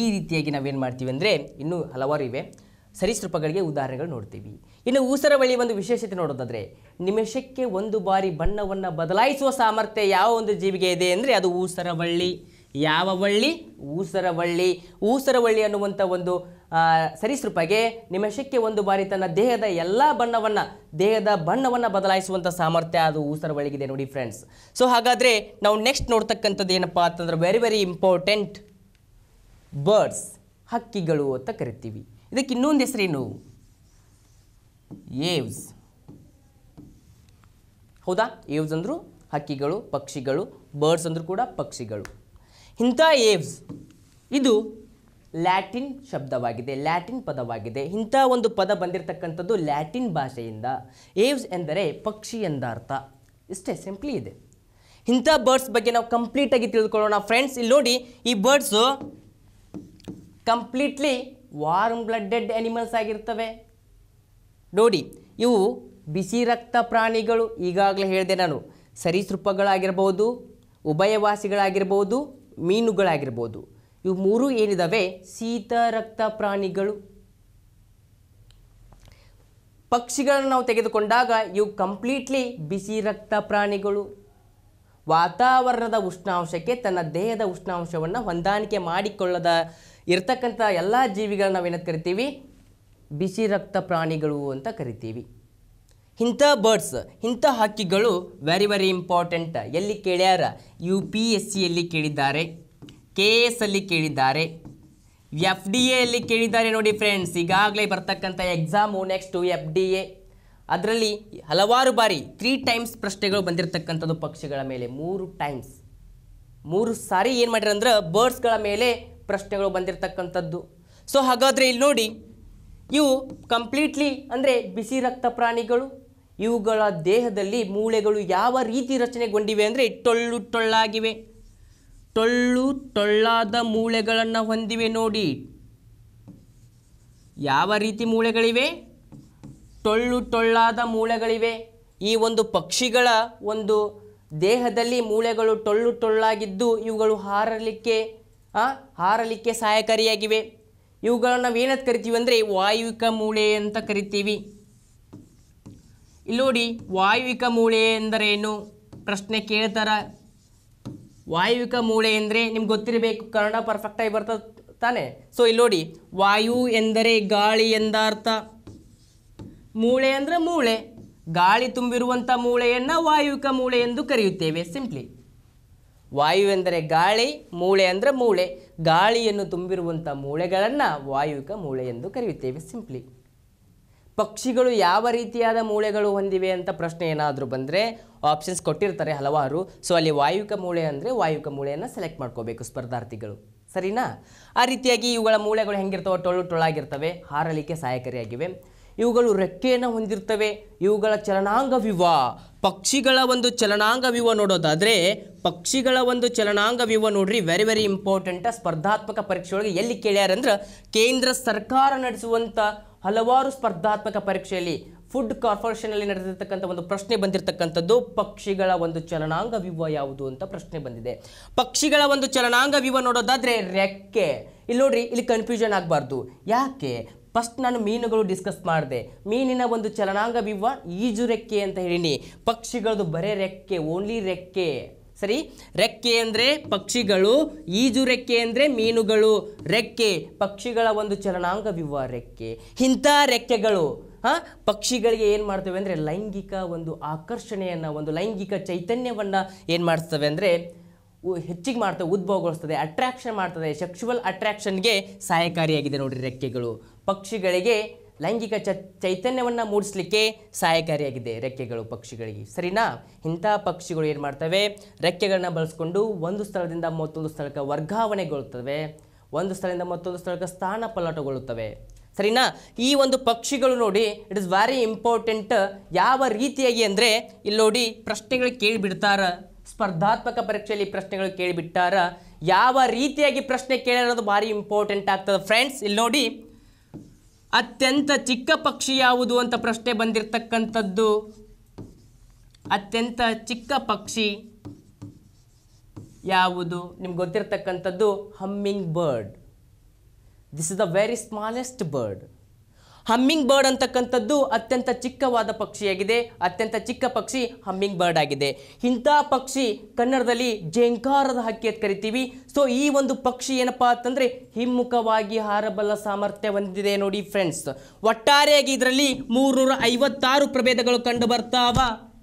ಈ ರೀತಿಯಾಗಿ ನಾವೇನು ಮಾಡ್ತೀವಿ ಅಂದರೆ ಇನ್ನೂ ಹಲವಾರು ಇವೆ ಸರೀಸೃಪಗಳಿಗೆ ಉದಾಹರಣೆಗಳು ನೋಡ್ತೀವಿ ಇನ್ನು ಊಸರವಳ್ಳಿ ಒಂದು ವಿಶೇಷತೆ ನೋಡೋದಾದರೆ ನಿಮಿಷಕ್ಕೆ ಒಂದು ಬಾರಿ ಬಣ್ಣವನ್ನು ಬದಲಾಯಿಸುವ ಸಾಮರ್ಥ್ಯ ಯಾವ ಒಂದು ಜೀವಿಗೆ ಇದೆ ಅಂದರೆ ಅದು ಊಸರವಳ್ಳಿ ಯಾವ ಬಳ್ಳಿ ಊಸರವಳ್ಳಿ ಊಸರವಳ್ಳಿ ಅನ್ನುವಂಥ ಒಂದು ಸರಿಸೃಪಗೆ ನಿಮಿಷಕ್ಕೆ ಒಂದು ಬಾರಿ ತನ್ನ ದೇಹದ ಎಲ್ಲ ಬಣ್ಣವನ್ನು ದೇಹದ ಬಣ್ಣವನ್ನು ಬದಲಾಯಿಸುವಂಥ ಸಾಮರ್ಥ್ಯ ಅದು ಬಳ್ಳಿಗಿದೆ ನೋಡಿ ಫ್ರೆಂಡ್ಸ್ ಸೊ ಹಾಗಾದರೆ ನಾವು ನೆಕ್ಸ್ಟ್ ನೋಡ್ತಕ್ಕಂಥದ್ದು ಏನಪ್ಪ ಅಂತಂದ್ರೆ ವೆರಿ ವೆರಿ ಇಂಪಾರ್ಟೆಂಟ್ ಬರ್ಡ್ಸ್ ಹಕ್ಕಿಗಳು ಅಂತ ಕರಿತೀವಿ ಇದಕ್ಕೆ ಇನ್ನೊಂದು ಹೆಸರೇನು ಏವ್ಸ್ ಹೌದಾ ಏವ್ಸ್ ಅಂದರು ಹಕ್ಕಿಗಳು ಪಕ್ಷಿಗಳು ಬರ್ಡ್ಸ್ ಅಂದರೂ ಕೂಡ ಪಕ್ಷಿಗಳು ಇಂಥ ಏವ್ಸ್ ಇದು ಲ್ಯಾಟಿನ್ ಶಬ್ದವಾಗಿದೆ ಲ್ಯಾಟಿನ್ ಪದವಾಗಿದೆ ಇಂಥ ಒಂದು ಪದ ಬಂದಿರತಕ್ಕಂಥದ್ದು ಲ್ಯಾಟಿನ್ ಭಾಷೆಯಿಂದ ಏವ್ಸ್ ಎಂದರೆ ಪಕ್ಷಿ ಎಂದರ್ಥ ಇಷ್ಟೇ ಸಿಂಪ್ಲಿ ಇದೆ ಇಂಥ ಬರ್ಡ್ಸ್ ಬಗ್ಗೆ ನಾವು ಕಂಪ್ಲೀಟಾಗಿ ತಿಳಿದುಕೊಳ್ಳೋಣ ಫ್ರೆಂಡ್ಸ್ ಇಲ್ಲಿ ನೋಡಿ ಈ birds completely warm blooded animals ಆಗಿರ್ತವೆ ನೋಡಿ ಇವು ಬಿಸಿ ರಕ್ತ ಪ್ರಾಣಿಗಳು ಈಗಾಗಲೇ ಹೇಳಿದೆ ನಾನು ಸರೀಸೃಪಗಳಾಗಿರ್ಬೋದು ಉಭಯವಾಸಿಗಳಾಗಿರ್ಬೋದು ಮೀನುಗಳಾಗಿರ್ಬೋದು ಇವು ಮೂರೂ ಏನಿದ್ದಾವೆ ಶೀತ ರಕ್ತ ಪ್ರಾಣಿಗಳು ಪಕ್ಷಿಗಳನ್ನು ನಾವು ತೆಗೆದುಕೊಂಡಾಗ ಇವು ಕಂಪ್ಲೀಟ್ಲಿ ಬಿಸಿ ರಕ್ತ ಪ್ರಾಣಿಗಳು ವಾತಾವರಣದ ಉಷ್ಣಾಂಶಕ್ಕೆ ತನ್ನ ದೇಹದ ಉಷ್ಣಾಂಶವನ್ನು ಹೊಂದಾಣಿಕೆ ಮಾಡಿಕೊಳ್ಳದ ಇರತಕ್ಕಂಥ ಎಲ್ಲ ಜೀವಿಗಳನ್ನ ಏನಂತ ಕರಿತೀವಿ ಬಿಸಿ ರಕ್ತ ಪ್ರಾಣಿಗಳು ಅಂತ ಕರಿತೀವಿ ಇಂಥ ಬರ್ಡ್ಸ್ ಇಂಥ ಹಕ್ಕಿಗಳು ವೆರಿ ವೆರಿ ಇಂಪಾರ್ಟೆಂಟ್ ಎಲ್ಲಿ ಕೇಳ್ಯಾರ ಯು ಪಿ ಎಸ್ ಸಿಯಲ್ಲಿ ಕೇಳಿದ್ದಾರೆ ಕೆ ಎಸ್ ಅಲ್ಲಿ ಕೇಳಿದ್ದಾರೆ ಎಫ್ ಡಿ ಎಲ್ಲಿ ಕೇಳಿದ್ದಾರೆ ನೋಡಿ ಫ್ರೆಂಡ್ಸ್ ಈಗಾಗಲೇ ಬರ್ತಕ್ಕಂಥ exam next F D A ಅದರಲ್ಲಿ ಹಲವಾರು ಬಾರಿ ತ್ರೀ ಟೈಮ್ಸ್ ಪ್ರಶ್ನೆಗಳು ಬಂದಿರತಕ್ಕಂಥದ್ದು ಪಕ್ಷಿಗಳ ಮೇಲೆ ಮೂರು ಟೈಮ್ಸ್ ಮೂರು ಸಾರಿ ಏನು ಮಾಡ್ಯಾರ ಅಂದ್ರೆ ಬರ್ಡ್ಸ್ಗಳ ಮೇಲೆ ಪ್ರಶ್ನೆಗಳು ಬಂದಿರತಕ್ಕಂಥದ್ದು ಸೊ ಹಾಗಾದರೆ ಇಲ್ಲಿ ನೋಡಿ ಇವು ಕಂಪ್ಲೀಟ್ಲಿ ಅಂದರೆ ಬಿಸಿ ರಕ್ತ ಪ್ರಾಣಿಗಳು ಇವುಗಳ ದೇಹದಲ್ಲಿ ಮೂಳೆಗಳು ಯಾವ ರೀತಿ ರಚನೆಗೊಂಡಿವೆ ಅಂದರೆ ಟೊಳ್ಳು ಟೊಳ್ಳಾಗಿವೆ ಟೊಳ್ಳು ಟೊಳ್ಳಾದ ಮೂಳೆಗಳನ್ನು ಹೊಂದಿವೆ ನೋಡಿ ಯಾವ ರೀತಿ ಮೂಳೆಗಳಿವೆ ಟೊಳ್ಳು ಟೊಳ್ಳಾದ ಮೂಳೆಗಳಿವೆ ಈ ಒಂದು ಪಕ್ಷಿಗಳ ಒಂದು ದೇಹದಲ್ಲಿ ಮೂಳೆಗಳು ಟೊಳ್ಳು ಟೊಳ್ಳಾಗಿದ್ದು ಇವುಗಳು ಹಾರಲಿಕ್ಕೆ ಹಾರಲಿಕ್ಕೆ ಸಹಾಯಕಾರಿಯಾಗಿವೆ ಇವುಗಳನ್ನ ನಾವೇನಂತ ಕರಿತೀವಿ ಅಂದರೆ ವಾಯುವಿಕ ಮೂಳೆ ಅಂತ ಕರಿತೀವಿ ಇಲ್ಲಿ ನೋಡಿ ವಾಯುವಿಕ ಮೂಳೆ ಎಂದರೇನು ಪ್ರಶ್ನೆ ಕೇಳ್ತಾರ ವಾಯುವಿಕ ಮೂಳೆ ಅಂದರೆ ನಿಮ್ಗೆ ಗೊತ್ತಿರಬೇಕು ಕನ್ನಡ ಪರ್ಫೆಕ್ಟಾಗಿ ಬರ್ತದೆ ತಾನೆ ಸೊ ಇಲ್ಲಿ ನೋಡಿ ವಾಯು ಎಂದರೆ ಗಾಳಿ ಎಂದರ್ಥ ಮೂಳೆ ಅಂದರೆ ಮೂಳೆ ಗಾಳಿ ತುಂಬಿರುವಂಥ ಮೂಳೆಯನ್ನು ವಾಯುವಿಕ ಮೂಳೆ ಎಂದು ಕರೆಯುತ್ತೇವೆ ಸಿಂಪ್ಲಿ ವಾಯು ಎಂದರೆ ಗಾಳಿ ಮೂಳೆ ಅಂದರೆ ಮೂಳೆ ಗಾಳಿಯನ್ನು ತುಂಬಿರುವಂಥ ಮೂಳೆಗಳನ್ನು ವಾಯುವಿಕ ಮೂಳೆ ಎಂದು ಕರೆಯುತ್ತೇವೆ ಸಿಂಪ್ಲಿ ಪಕ್ಷಿಗಳು ಯಾವ ರೀತಿಯಾದ ಮೂಳೆಗಳು ಹೊಂದಿವೆ ಅಂತ ಪ್ರಶ್ನೆ ಏನಾದರೂ ಬಂದರೆ ಆಪ್ಷನ್ಸ್ ಕೊಟ್ಟಿರ್ತಾರೆ ಹಲವಾರು ಸೊ ಅಲ್ಲಿ ವಾಯುವಿಕ ಮೂಳೆ ಅಂದರೆ ವಾಯುವಿಕ ಮೂಳೆಯನ್ನು ಸೆಲೆಕ್ಟ್ ಮಾಡ್ಕೋಬೇಕು ಸ್ಪರ್ಧಾರ್ಥಿಗಳು ಸರಿನಾ ಆ ರೀತಿಯಾಗಿ ಇವುಗಳ ಮೂಳೆಗಳು ಹೆಂಗಿರ್ತವೆ ಟೊಳ್ಳು ಟೊಳ್ಳಾಗಿರ್ತವೆ ಹಾರಲಿಕ್ಕೆ ಸಹಾಯಕಾರಿಯಾಗಿವೆ ಇವುಗಳು ರೆಕ್ಕೆಯನ್ನು ಹೊಂದಿರ್ತವೆ ಇವುಗಳ ಚಲನಾಂಗ ವಿವ ಪಕ್ಷಿಗಳ ಒಂದು ಚಲನಾಂಗ ವಿವ ನೋಡೋದಾದರೆ ಪಕ್ಷಿಗಳ ಒಂದು ಚಲನಾಂಗ ವಿವ ನೋಡ್ರಿ ವೆರಿ ವೆರಿ ಇಂಪಾರ್ಟೆಂಟ್ ಸ್ಪರ್ಧಾತ್ಮಕ ಪರೀಕ್ಷೆಯೊಳಗೆ ಎಲ್ಲಿ ಎಲ್ಲಿ ಅಂದ್ರೆ ಕೇಂದ್ರ ಸರ್ಕಾರ ನಡೆಸುವಂಥ ಹಲವಾರು ಸ್ಪರ್ಧಾತ್ಮಕ ಪರೀಕ್ಷೆಯಲ್ಲಿ ಫುಡ್ ಕಾರ್ಪೊರೇಷನಲ್ಲಿ ನಡೆದಿರ್ತಕ್ಕಂಥ ಒಂದು ಪ್ರಶ್ನೆ ಬಂದಿರತಕ್ಕಂಥದ್ದು ಪಕ್ಷಿಗಳ ಒಂದು ಚಲನಾಂಗ ವಿವ ಯಾವುದು ಅಂತ ಪ್ರಶ್ನೆ ಬಂದಿದೆ ಪಕ್ಷಿಗಳ ಒಂದು ಚಲನಾಂಗ ವಿವ ನೋಡೋದಾದರೆ ರೆಕ್ಕೆ ಇಲ್ಲಿ ನೋಡ್ರಿ ಇಲ್ಲಿ ಕನ್ಫ್ಯೂಷನ್ ಆಗಬಾರ್ದು ಯಾಕೆ ಫಸ್ಟ್ ನಾನು ಮೀನುಗಳು ಡಿಸ್ಕಸ್ ಮಾಡಿದೆ ಮೀನಿನ ಒಂದು ಚಲನಾಂಗ ಬಿವ್ವ ಈಜುರೆಕ್ಕೆ ಅಂತ ಹೇಳಿನಿ ಪಕ್ಷಿಗಳದು ಬರೇ ರೆಕ್ಕೆ ಓನ್ಲಿ ರೆಕ್ಕೆ ಸರಿ ರೆಕ್ಕೆ ಅಂದರೆ ಪಕ್ಷಿಗಳು ಈಜು ರೆಕ್ಕೆ ಅಂದರೆ ಮೀನುಗಳು ರೆಕ್ಕೆ ಪಕ್ಷಿಗಳ ಒಂದು ಚಲನಾಂಗ ವಿವ ರೆಕ್ಕೆ ಇಂಥ ರೆಕ್ಕೆಗಳು ಹಾ ಪಕ್ಷಿಗಳಿಗೆ ಏನು ಮಾಡ್ತವೆ ಅಂದರೆ ಲೈಂಗಿಕ ಒಂದು ಆಕರ್ಷಣೆಯನ್ನು ಒಂದು ಲೈಂಗಿಕ ಚೈತನ್ಯವನ್ನು ಏನು ಮಾಡ್ತವೆ ಅಂದರೆ ಹೆಚ್ಚಿಗೆ ಮಾಡ್ತದೆ ಉದ್ಭವಗೊಳಿಸ್ತದೆ ಅಟ್ರಾಕ್ಷನ್ ಮಾಡ್ತದೆ ಸೆಕ್ಷುವಲ್ ಅಟ್ರಾಕ್ಷನ್ಗೆ ಸಹಾಯಕಾರಿಯಾಗಿದೆ ನೋಡಿರಿ ರೆಕ್ಕೆಗಳು ಪಕ್ಷಿಗಳಿಗೆ ಲೈಂಗಿಕ ಚ ಚೈತನ್ಯವನ್ನು ಮೂಡಿಸ್ಲಿಕ್ಕೆ ಸಹಾಯಕಾರಿಯಾಗಿದೆ ರೆಕ್ಕೆಗಳು ಪಕ್ಷಿಗಳಿಗೆ ಸರಿನಾ ಇಂಥ ಪಕ್ಷಿಗಳು ಏನು ಮಾಡ್ತವೆ ರೆಕ್ಕೆಗಳನ್ನ ಬಳಸ್ಕೊಂಡು ಒಂದು ಸ್ಥಳದಿಂದ ಮತ್ತೊಂದು ಸ್ಥಳಕ್ಕೆ ವರ್ಗಾವಣೆಗೊಳ್ಳುತ್ತವೆ ಒಂದು ಸ್ಥಳದಿಂದ ಮತ್ತೊಂದು ಸ್ಥಳಕ್ಕೆ ಸ್ಥಾನ ಪಲ್ಲಟಗೊಳ್ಳುತ್ತವೆ ಸರಿನಾ ಈ ಒಂದು ಪಕ್ಷಿಗಳು ನೋಡಿ ಇಟ್ ಇಸ್ ವೆರಿ ಇಂಪಾರ್ಟೆಂಟ್ ಯಾವ ರೀತಿಯಾಗಿ ಅಂದರೆ ಇಲ್ಲಿ ನೋಡಿ ಪ್ರಶ್ನೆಗಳು ಕೇಳಿಬಿಡ್ತಾರೆ ಸ್ಪರ್ಧಾತ್ಮಕ ಪರೀಕ್ಷೆಯಲ್ಲಿ ಪ್ರಶ್ನೆಗಳು ಕೇಳಿಬಿಟ್ಟಾರ ಯಾವ ರೀತಿಯಾಗಿ ಪ್ರಶ್ನೆ ಕೇಳಿರೋದು ಭಾರಿ ಇಂಪಾರ್ಟೆಂಟ್ ಆಗ್ತದೆ ಫ್ರೆಂಡ್ಸ್ ಇಲ್ಲಿ ನೋಡಿ ಅತ್ಯಂತ ಚಿಕ್ಕ ಪಕ್ಷಿ ಯಾವುದು ಅಂತ ಪ್ರಶ್ನೆ ಬಂದಿರತಕ್ಕಂಥದ್ದು ಅತ್ಯಂತ ಚಿಕ್ಕ ಪಕ್ಷಿ ಯಾವುದು ನಿಮ್ಗೆ ಗೊತ್ತಿರ್ತಕ್ಕಂಥದ್ದು hummingbird this is the very smallest bird hummingbird ಅಂತಕ್ಕಂಥದ್ದು ಅತ್ಯಂತ ಚಿಕ್ಕವಾದ ಪಕ್ಷಿಯಾಗಿದೆ ಅತ್ಯಂತ ಚಿಕ್ಕ ಪಕ್ಷಿ ಹಮ್ಮಿಂಗ್ ಬರ್ಡ್ ಆಗಿದೆ ಇಂಥ ಪಕ್ಷಿ ಕನ್ನಡದಲ್ಲಿ ಜೇಂಕಾರದ ಹಕ್ಕಿ ಅಂತ ಕರಿತೀವಿ ಸೊ ಈ ಒಂದು ಪಕ್ಷಿ ಏನಪ್ಪಾ ಅಂತಂದರೆ ಹಿಮ್ಮುಖವಾಗಿ ಹಾರಬಲ್ಲ ಸಾಮರ್ಥ್ಯ ಹೊಂದಿದೆ ನೋಡಿ ಫ್ರೆಂಡ್ಸ್ ಒಟ್ಟಾರೆಯಾಗಿ ಇದರಲ್ಲಿ ಮೂರ್ನೂರ ಐವತ್ತಾರು ಪ್ರಭೇದಗಳು ಕಂಡು ಬರ್ತಾವ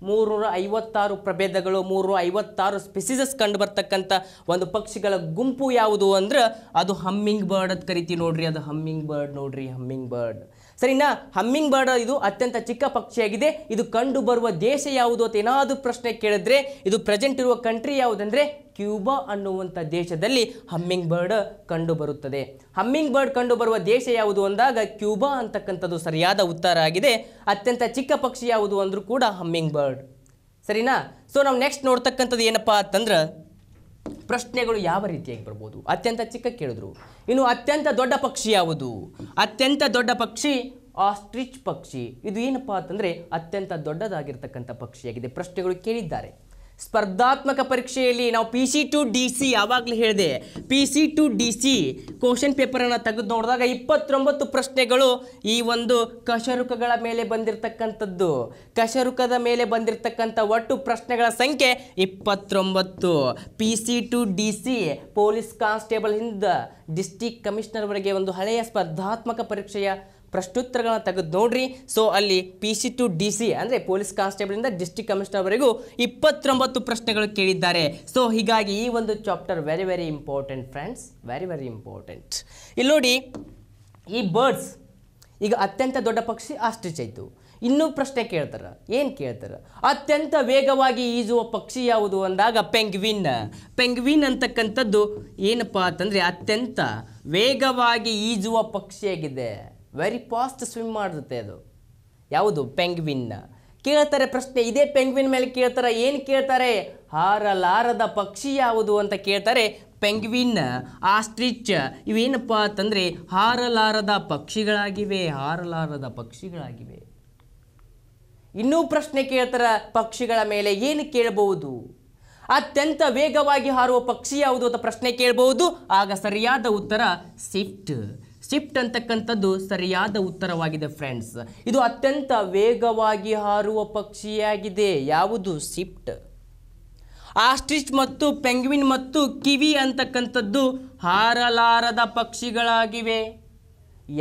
ಮೂರ್ನೂರ ಐವತ್ತಾರು ಪ್ರಭೇದಗಳು ಮೂರು ಐವತ್ತಾರು ಸ್ಪೆಸಿಸಸ್ ಕಂಡು ಬರ್ತಕ್ಕಂಥ ಒಂದು ಪಕ್ಷಿಗಳ ಗುಂಪು ಯಾವುದು ಅಂದ್ರೆ ಅದು ಹಮ್ಮಿಂಗ್ ಬರ್ಡ್ ಅಂತ ಕರಿತೀವಿ ನೋಡ್ರಿ ಅದು ಹಮ್ಮಿಂಗ್ ಬರ್ಡ್ ನೋಡ್ರಿ ಹಮ್ಮಿಂಗ್ ಬರ್ಡ್ ಸರಿನಾ ಹಮ್ಮಿಂಗ್ ಬರ್ಡ್ ಇದು ಅತ್ಯಂತ ಚಿಕ್ಕ ಪಕ್ಷಿಯಾಗಿದೆ ಇದು ಕಂಡು ಬರುವ ದೇಶ ಯಾವುದು ಅಂತ ಏನಾದರೂ ಪ್ರಶ್ನೆ ಕೇಳಿದ್ರೆ ಇದು ಪ್ರೆಸೆಂಟ್ ಇರುವ ಕಂಟ್ರಿ ಯಾವುದಂದ್ರೆ ಕ್ಯೂಬಾ ಅನ್ನುವಂಥ ದೇಶದಲ್ಲಿ ಹಮ್ಮಿಂಗ್ ಬರ್ಡ್ ಕಂಡು ಬರುತ್ತದೆ ಹಮ್ಮಿಂಗ್ ಬರ್ಡ್ ಕಂಡು ಬರುವ ದೇಶ ಯಾವುದು ಅಂದಾಗ ಕ್ಯೂಬಾ ಅಂತಕ್ಕಂಥದ್ದು ಸರಿಯಾದ ಉತ್ತರ ಆಗಿದೆ ಅತ್ಯಂತ ಚಿಕ್ಕ ಪಕ್ಷಿ ಯಾವುದು ಅಂದರೂ ಕೂಡ ಹಮ್ಮಿಂಗ್ ಬರ್ಡ್ ಸರಿನಾ ಸೊ ನಾವು ನೆಕ್ಸ್ಟ್ ನೋಡ್ತಕ್ಕಂಥದ್ದು ಏನಪ್ಪಾ ಅಂತಂದ್ರೆ ಪ್ರಶ್ನೆಗಳು ಯಾವ ರೀತಿಯಾಗಿ ಬರ್ಬೋದು ಅತ್ಯಂತ ಚಿಕ್ಕ ಕೇಳಿದ್ರು ಇನ್ನು ಅತ್ಯಂತ ದೊಡ್ಡ ಪಕ್ಷಿ ಯಾವುದು ಅತ್ಯಂತ ದೊಡ್ಡ ಪಕ್ಷಿ ಆಸ್ಟ್ರಿಚ್ ಪಕ್ಷಿ ಇದು ಏನಪ್ಪಾ ಅಂತಂದರೆ ಅತ್ಯಂತ ದೊಡ್ಡದಾಗಿರ್ತಕ್ಕಂಥ ಪಕ್ಷಿಯಾಗಿದೆ ಪ್ರಶ್ನೆಗಳು ಕೇಳಿದ್ದಾರೆ ಸ್ಪರ್ಧಾತ್ಮಕ ಪರೀಕ್ಷೆಯಲ್ಲಿ ನಾವು P C to D C ಯಾವಾಗಲೂ ಹೇಳಿದೆ P C to D C question ಪೇಪರನ್ನು ತೆಗೆದು ನೋಡಿದಾಗ ಇಪ್ಪತ್ತೊಂಬತ್ತು ಪ್ರಶ್ನೆಗಳು ಈ ಒಂದು ಕಶರುಕಗಳ ಮೇಲೆ ಬಂದಿರತಕ್ಕಂಥದ್ದು ಕಶರುಕದ ಮೇಲೆ ಬಂದಿರತಕ್ಕಂಥ ಒಟ್ಟು ಪ್ರಶ್ನೆಗಳ ಸಂಖ್ಯೆ ಇಪ್ಪತ್ತೊಂಬತ್ತು P C to D C police constable ಹಿಂದ ಡಿಸ್ಟಿಕ್ ಕಮಿಷನರ್ವರೆಗೆ ಒಂದು ಹಳೆಯ ಸ್ಪರ್ಧಾತ್ಮಕ ಪರೀಕ್ಷೆಯ ಪ್ರಶ್ನೋತ್ತರಗಳನ್ನ ತೆಗೆದು ನೋಡ್ರಿ ಸೊ ಅಲ್ಲಿ P C to D C ಅಂದರೆ ಪೊಲೀಸ್ ಕಾನ್ಸ್ಟೇಬಲಿಂದ ಡಿಸ್ಟಿಕ್ ವರೆಗೂ ಇಪ್ಪತ್ತೊಂಬತ್ತು ಪ್ರಶ್ನೆಗಳು ಕೇಳಿದ್ದಾರೆ ಸೊ ಹೀಗಾಗಿ ಈ ಒಂದು chapter very very important friends very very important ಇಲ್ಲಿ ನೋಡಿ ಈ ಬರ್ಡ್ಸ್ ಈಗ ಅತ್ಯಂತ ದೊಡ್ಡ ಪಕ್ಷಿ ಆಸ್ಟ್ರಿಚ್ ಆಯ್ತು ಇನ್ನೂ ಪ್ರಶ್ನೆ ಕೇಳ್ತಾರೆ ಏನು ಕೇಳ್ತಾರೆ ಅತ್ಯಂತ ವೇಗವಾಗಿ ಈಜುವ ಪಕ್ಷಿ ಯಾವುದು ಅಂದಾಗ ಪೆಂಗ್ವಿನ್ ಪೆಂಗ್ವಿನ್ ಅಂತಕ್ಕಂಥದ್ದು ಏನಪ್ಪಾ ಅಂತಂದರೆ ಅತ್ಯಂತ ವೇಗವಾಗಿ ಈಜುವ ಪಕ್ಷಿಯಾಗಿದೆ ವೆರಿ ಫಾಸ್ಟ್ ಸ್ವಿಮ್ ಮಾಡುತ್ತೆ ಅದು ಯಾವುದು ಪೆಂಗ್ವಿನ್ನ ಕೇಳ್ತಾರೆ ಪ್ರಶ್ನೆ ಇದೇ ಪೆಂಗ್ವಿನ್ ಮೇಲೆ ಕೇಳ್ತಾರೆ ಏನು ಕೇಳ್ತಾರೆ ಹಾರಲಾರದ ಪಕ್ಷಿ ಯಾವುದು ಅಂತ ಕೇಳ್ತಾರೆ ಪೆಂಗ್ವಿನ್ ಆಸ್ಟ್ರಿಚ್ ಇವೇನಪ್ಪ ಅಂತಂದರೆ ಹಾರಲಾರದ ಪಕ್ಷಿಗಳಾಗಿವೆ ಹಾರಲಾರದ ಪಕ್ಷಿಗಳಾಗಿವೆ ಇನ್ನೂ ಪ್ರಶ್ನೆ ಕೇಳ್ತಾರ ಪಕ್ಷಿಗಳ ಮೇಲೆ ಏನು ಕೇಳಬಹುದು ಅತ್ಯಂತ ವೇಗವಾಗಿ ಹಾರುವ ಪಕ್ಷಿ ಯಾವುದು ಅಂತ ಪ್ರಶ್ನೆ ಕೇಳಬಹುದು ಆಗ ಸರಿಯಾದ ಉತ್ತರ ಸಿಫ್ಟ್ ಶಿಫ್ಟ್ ಅಂತಕ್ಕಂಥದ್ದು ಸರಿಯಾದ ಉತ್ತರವಾಗಿದೆ ಫ್ರೆಂಡ್ಸ್ ಇದು ಅತ್ಯಂತ ವೇಗವಾಗಿ ಹಾರುವ ಪಕ್ಷಿಯಾಗಿದೆ ಯಾವುದು ಶಿಫ್ಟ್ ಆಸ್ಟ್ರಿಚ್ ಮತ್ತು ಪೆಂಗ್ವಿನ್ ಮತ್ತು ಕಿವಿ ಅಂತಕ್ಕಂಥದ್ದು ಹಾರಲಾರದ ಪಕ್ಷಿಗಳಾಗಿವೆ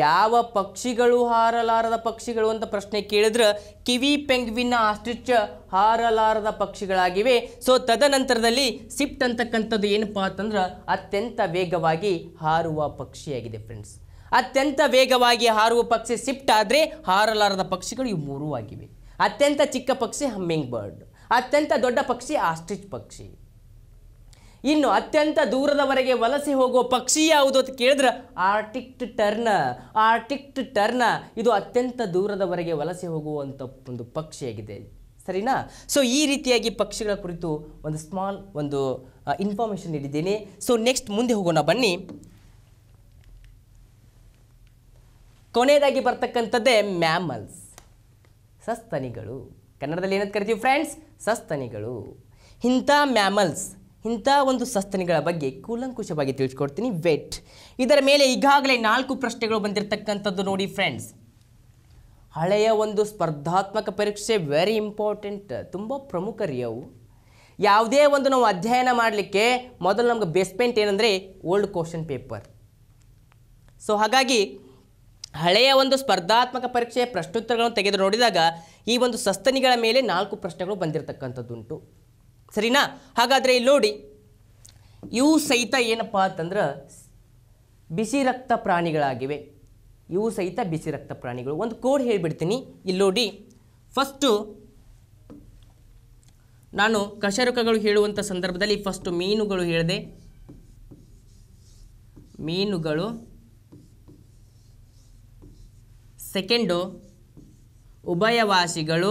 ಯಾವ ಪಕ್ಷಿಗಳು ಹಾರಲಾರದ ಪಕ್ಷಿಗಳು ಅಂತ ಪ್ರಶ್ನೆ ಕೇಳಿದ್ರೆ ಕಿವಿ ಪೆಂಗ್ವಿನ್ ಆಸ್ಟ್ರಿಚ್ ಹಾರಲಾರದ ಪಕ್ಷಿಗಳಾಗಿವೆ ಸೊ ತದನಂತರದಲ್ಲಿ ಸಿಫ್ಟ್ ಅಂತಕ್ಕಂಥದ್ದು ಏನಪ್ಪಾ ಅಂತಂದ್ರೆ ಅತ್ಯಂತ ವೇಗವಾಗಿ ಹಾರುವ ಪಕ್ಷಿಯಾಗಿದೆ ಫ್ರೆಂಡ್ಸ್ ಅತ್ಯಂತ ವೇಗವಾಗಿ ಹಾರುವ ಪಕ್ಷಿ ಸಿಫ್ಟ್ ಆದರೆ ಹಾರಲಾರದ ಪಕ್ಷಿಗಳು ಇವು ಮೂರೂ ಆಗಿವೆ ಅತ್ಯಂತ ಚಿಕ್ಕ ಪಕ್ಷಿ ಹಮ್ಮಿಂಗ್ ಬರ್ಡ್ ಅತ್ಯಂತ ದೊಡ್ಡ ಪಕ್ಷಿ ಆಸ್ಟ್ರಿಚ್ ಪಕ್ಷಿ ಇನ್ನು ಅತ್ಯಂತ ದೂರದವರೆಗೆ ವಲಸೆ ಹೋಗುವ ಪಕ್ಷಿ ಯಾವುದು ಅಂತ ಕೇಳಿದ್ರೆ ಆರ್ಟಿಕ್ಟ್ ಟರ್ನ ಆರ್ಟಿಕ್ಟ್ ಟರ್ನ ಇದು ಅತ್ಯಂತ ದೂರದವರೆಗೆ ವಲಸೆ ಹೋಗುವಂಥ ಒಂದು ಪಕ್ಷಿಯಾಗಿದೆ ಸರಿನಾ ಸೊ ಈ ರೀತಿಯಾಗಿ ಪಕ್ಷಿಗಳ ಕುರಿತು ಒಂದು ಸ್ಮಾಲ್ ಒಂದು ಇನ್ಫಾರ್ಮೇಷನ್ ನೀಡಿದ್ದೇನೆ ಸೊ ನೆಕ್ಸ್ಟ್ ಮುಂದೆ ಹೋಗೋಣ ಬನ್ನಿ ಕೊನೆಯದಾಗಿ ಬರ್ತಕ್ಕಂಥದ್ದೇ ಮ್ಯಾಮಲ್ಸ್ ಸಸ್ತನಿಗಳು ಕನ್ನಡದಲ್ಲಿ ಏನಂತ ಕರಿತೀವಿ ಫ್ರೆಂಡ್ಸ್ ಸಸ್ತನಿಗಳು ಇಂಥ ಮ್ಯಾಮಲ್ಸ್ ಇಂಥ ಒಂದು ಸಸ್ತನಿಗಳ ಬಗ್ಗೆ ಕೂಲಂಕುಷವಾಗಿ ತಿಳಿಸ್ಕೊಡ್ತೀನಿ ವೆಟ್ ಇದರ ಮೇಲೆ ಈಗಾಗಲೇ ನಾಲ್ಕು ಪ್ರಶ್ನೆಗಳು ಬಂದಿರತಕ್ಕಂಥದ್ದು ನೋಡಿ ಫ್ರೆಂಡ್ಸ್ ಹಳೆಯ ಒಂದು ಸ್ಪರ್ಧಾತ್ಮಕ ಪರೀಕ್ಷೆ ವೆರಿ ಇಂಪಾರ್ಟೆಂಟ್ ತುಂಬ ಪ್ರಮುಖ ರೀ ಅವು ಯಾವುದೇ ಒಂದು ನಾವು ಅಧ್ಯಯನ ಮಾಡಲಿಕ್ಕೆ ಮೊದಲು ನಮ್ಗೆ ಬೇಸ್ಮೆಂಟ್ ಏನಂದರೆ ಓಲ್ಡ್ ಕ್ವಶನ್ ಪೇಪರ್ ಸೊ ಹಾಗಾಗಿ ಹಳೆಯ ಒಂದು ಸ್ಪರ್ಧಾತ್ಮಕ ಪರೀಕ್ಷೆಯ ಪ್ರಶ್ನೋತ್ತರಗಳನ್ನು ತೆಗೆದು ನೋಡಿದಾಗ ಈ ಒಂದು ಸಸ್ತನಿಗಳ ಮೇಲೆ ನಾಲ್ಕು ಪ್ರಶ್ನೆಗಳು ಬಂದಿರತಕ್ಕಂಥದ್ದುಂಟು ಸರಿನಾ ಹಾಗಾದರೆ ಇಲ್ಲಿ ನೋಡಿ ಇವು ಸಹಿತ ಏನಪ್ಪ ಅಂತಂದ್ರೆ ಬಿಸಿ ರಕ್ತ ಪ್ರಾಣಿಗಳಾಗಿವೆ ಇವು ಸಹಿತ ಬಿಸಿ ರಕ್ತ ಪ್ರಾಣಿಗಳು ಒಂದು ಕೋಡ್ ಹೇಳಿಬಿಡ್ತೀನಿ ಇಲ್ಲಿ ನೋಡಿ ಫಸ್ಟು ನಾನು ಕಶರುಕಗಳು ಹೇಳುವಂಥ ಸಂದರ್ಭದಲ್ಲಿ ಫಸ್ಟು ಮೀನುಗಳು ಹೇಳಿದೆ ಮೀನುಗಳು ಸೆಕೆಂಡು ಉಭಯವಾಸಿಗಳು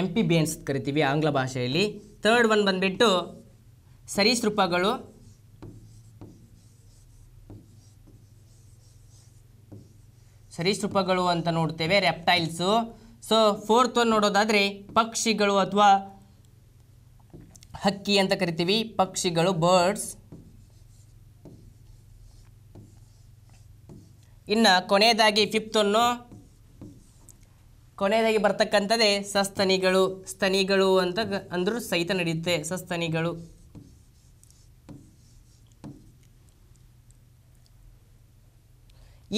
ಎಂ ಪಿ ಬಿ ಅಂತ ಕರಿತೀವಿ ಆಂಗ್ಲ ಭಾಷೆಯಲ್ಲಿ ಥರ್ಡ್ ಒನ್ ಬಂದುಬಿಟ್ಟು ಸರೀಸೃಪಗಳು ಸರೀಸೃಪಗಳು ಅಂತ ನೋಡ್ತೇವೆ ರೆಪ್ಟೈಲ್ಸು ಸೊ ಫೋರ್ತ್ ಒನ್ ನೋಡೋದಾದರೆ ಪಕ್ಷಿಗಳು ಅಥವಾ ಹಕ್ಕಿ ಅಂತ ಕರಿತೀವಿ ಪಕ್ಷಿಗಳು ಬರ್ಡ್ಸ್ ಇನ್ನು ಕೊನೆಯದಾಗಿ ಫಿಫ್ತನ್ನು ಕೊನೆಯದಾಗಿ ಬರ್ತಕ್ಕಂಥದ್ದೇ ಸಸ್ತನಿಗಳು ಸ್ತನಿಗಳು ಅಂತ ಅಂದರೂ ಸಹಿತ ನಡೆಯುತ್ತೆ ಸಸ್ತನಿಗಳು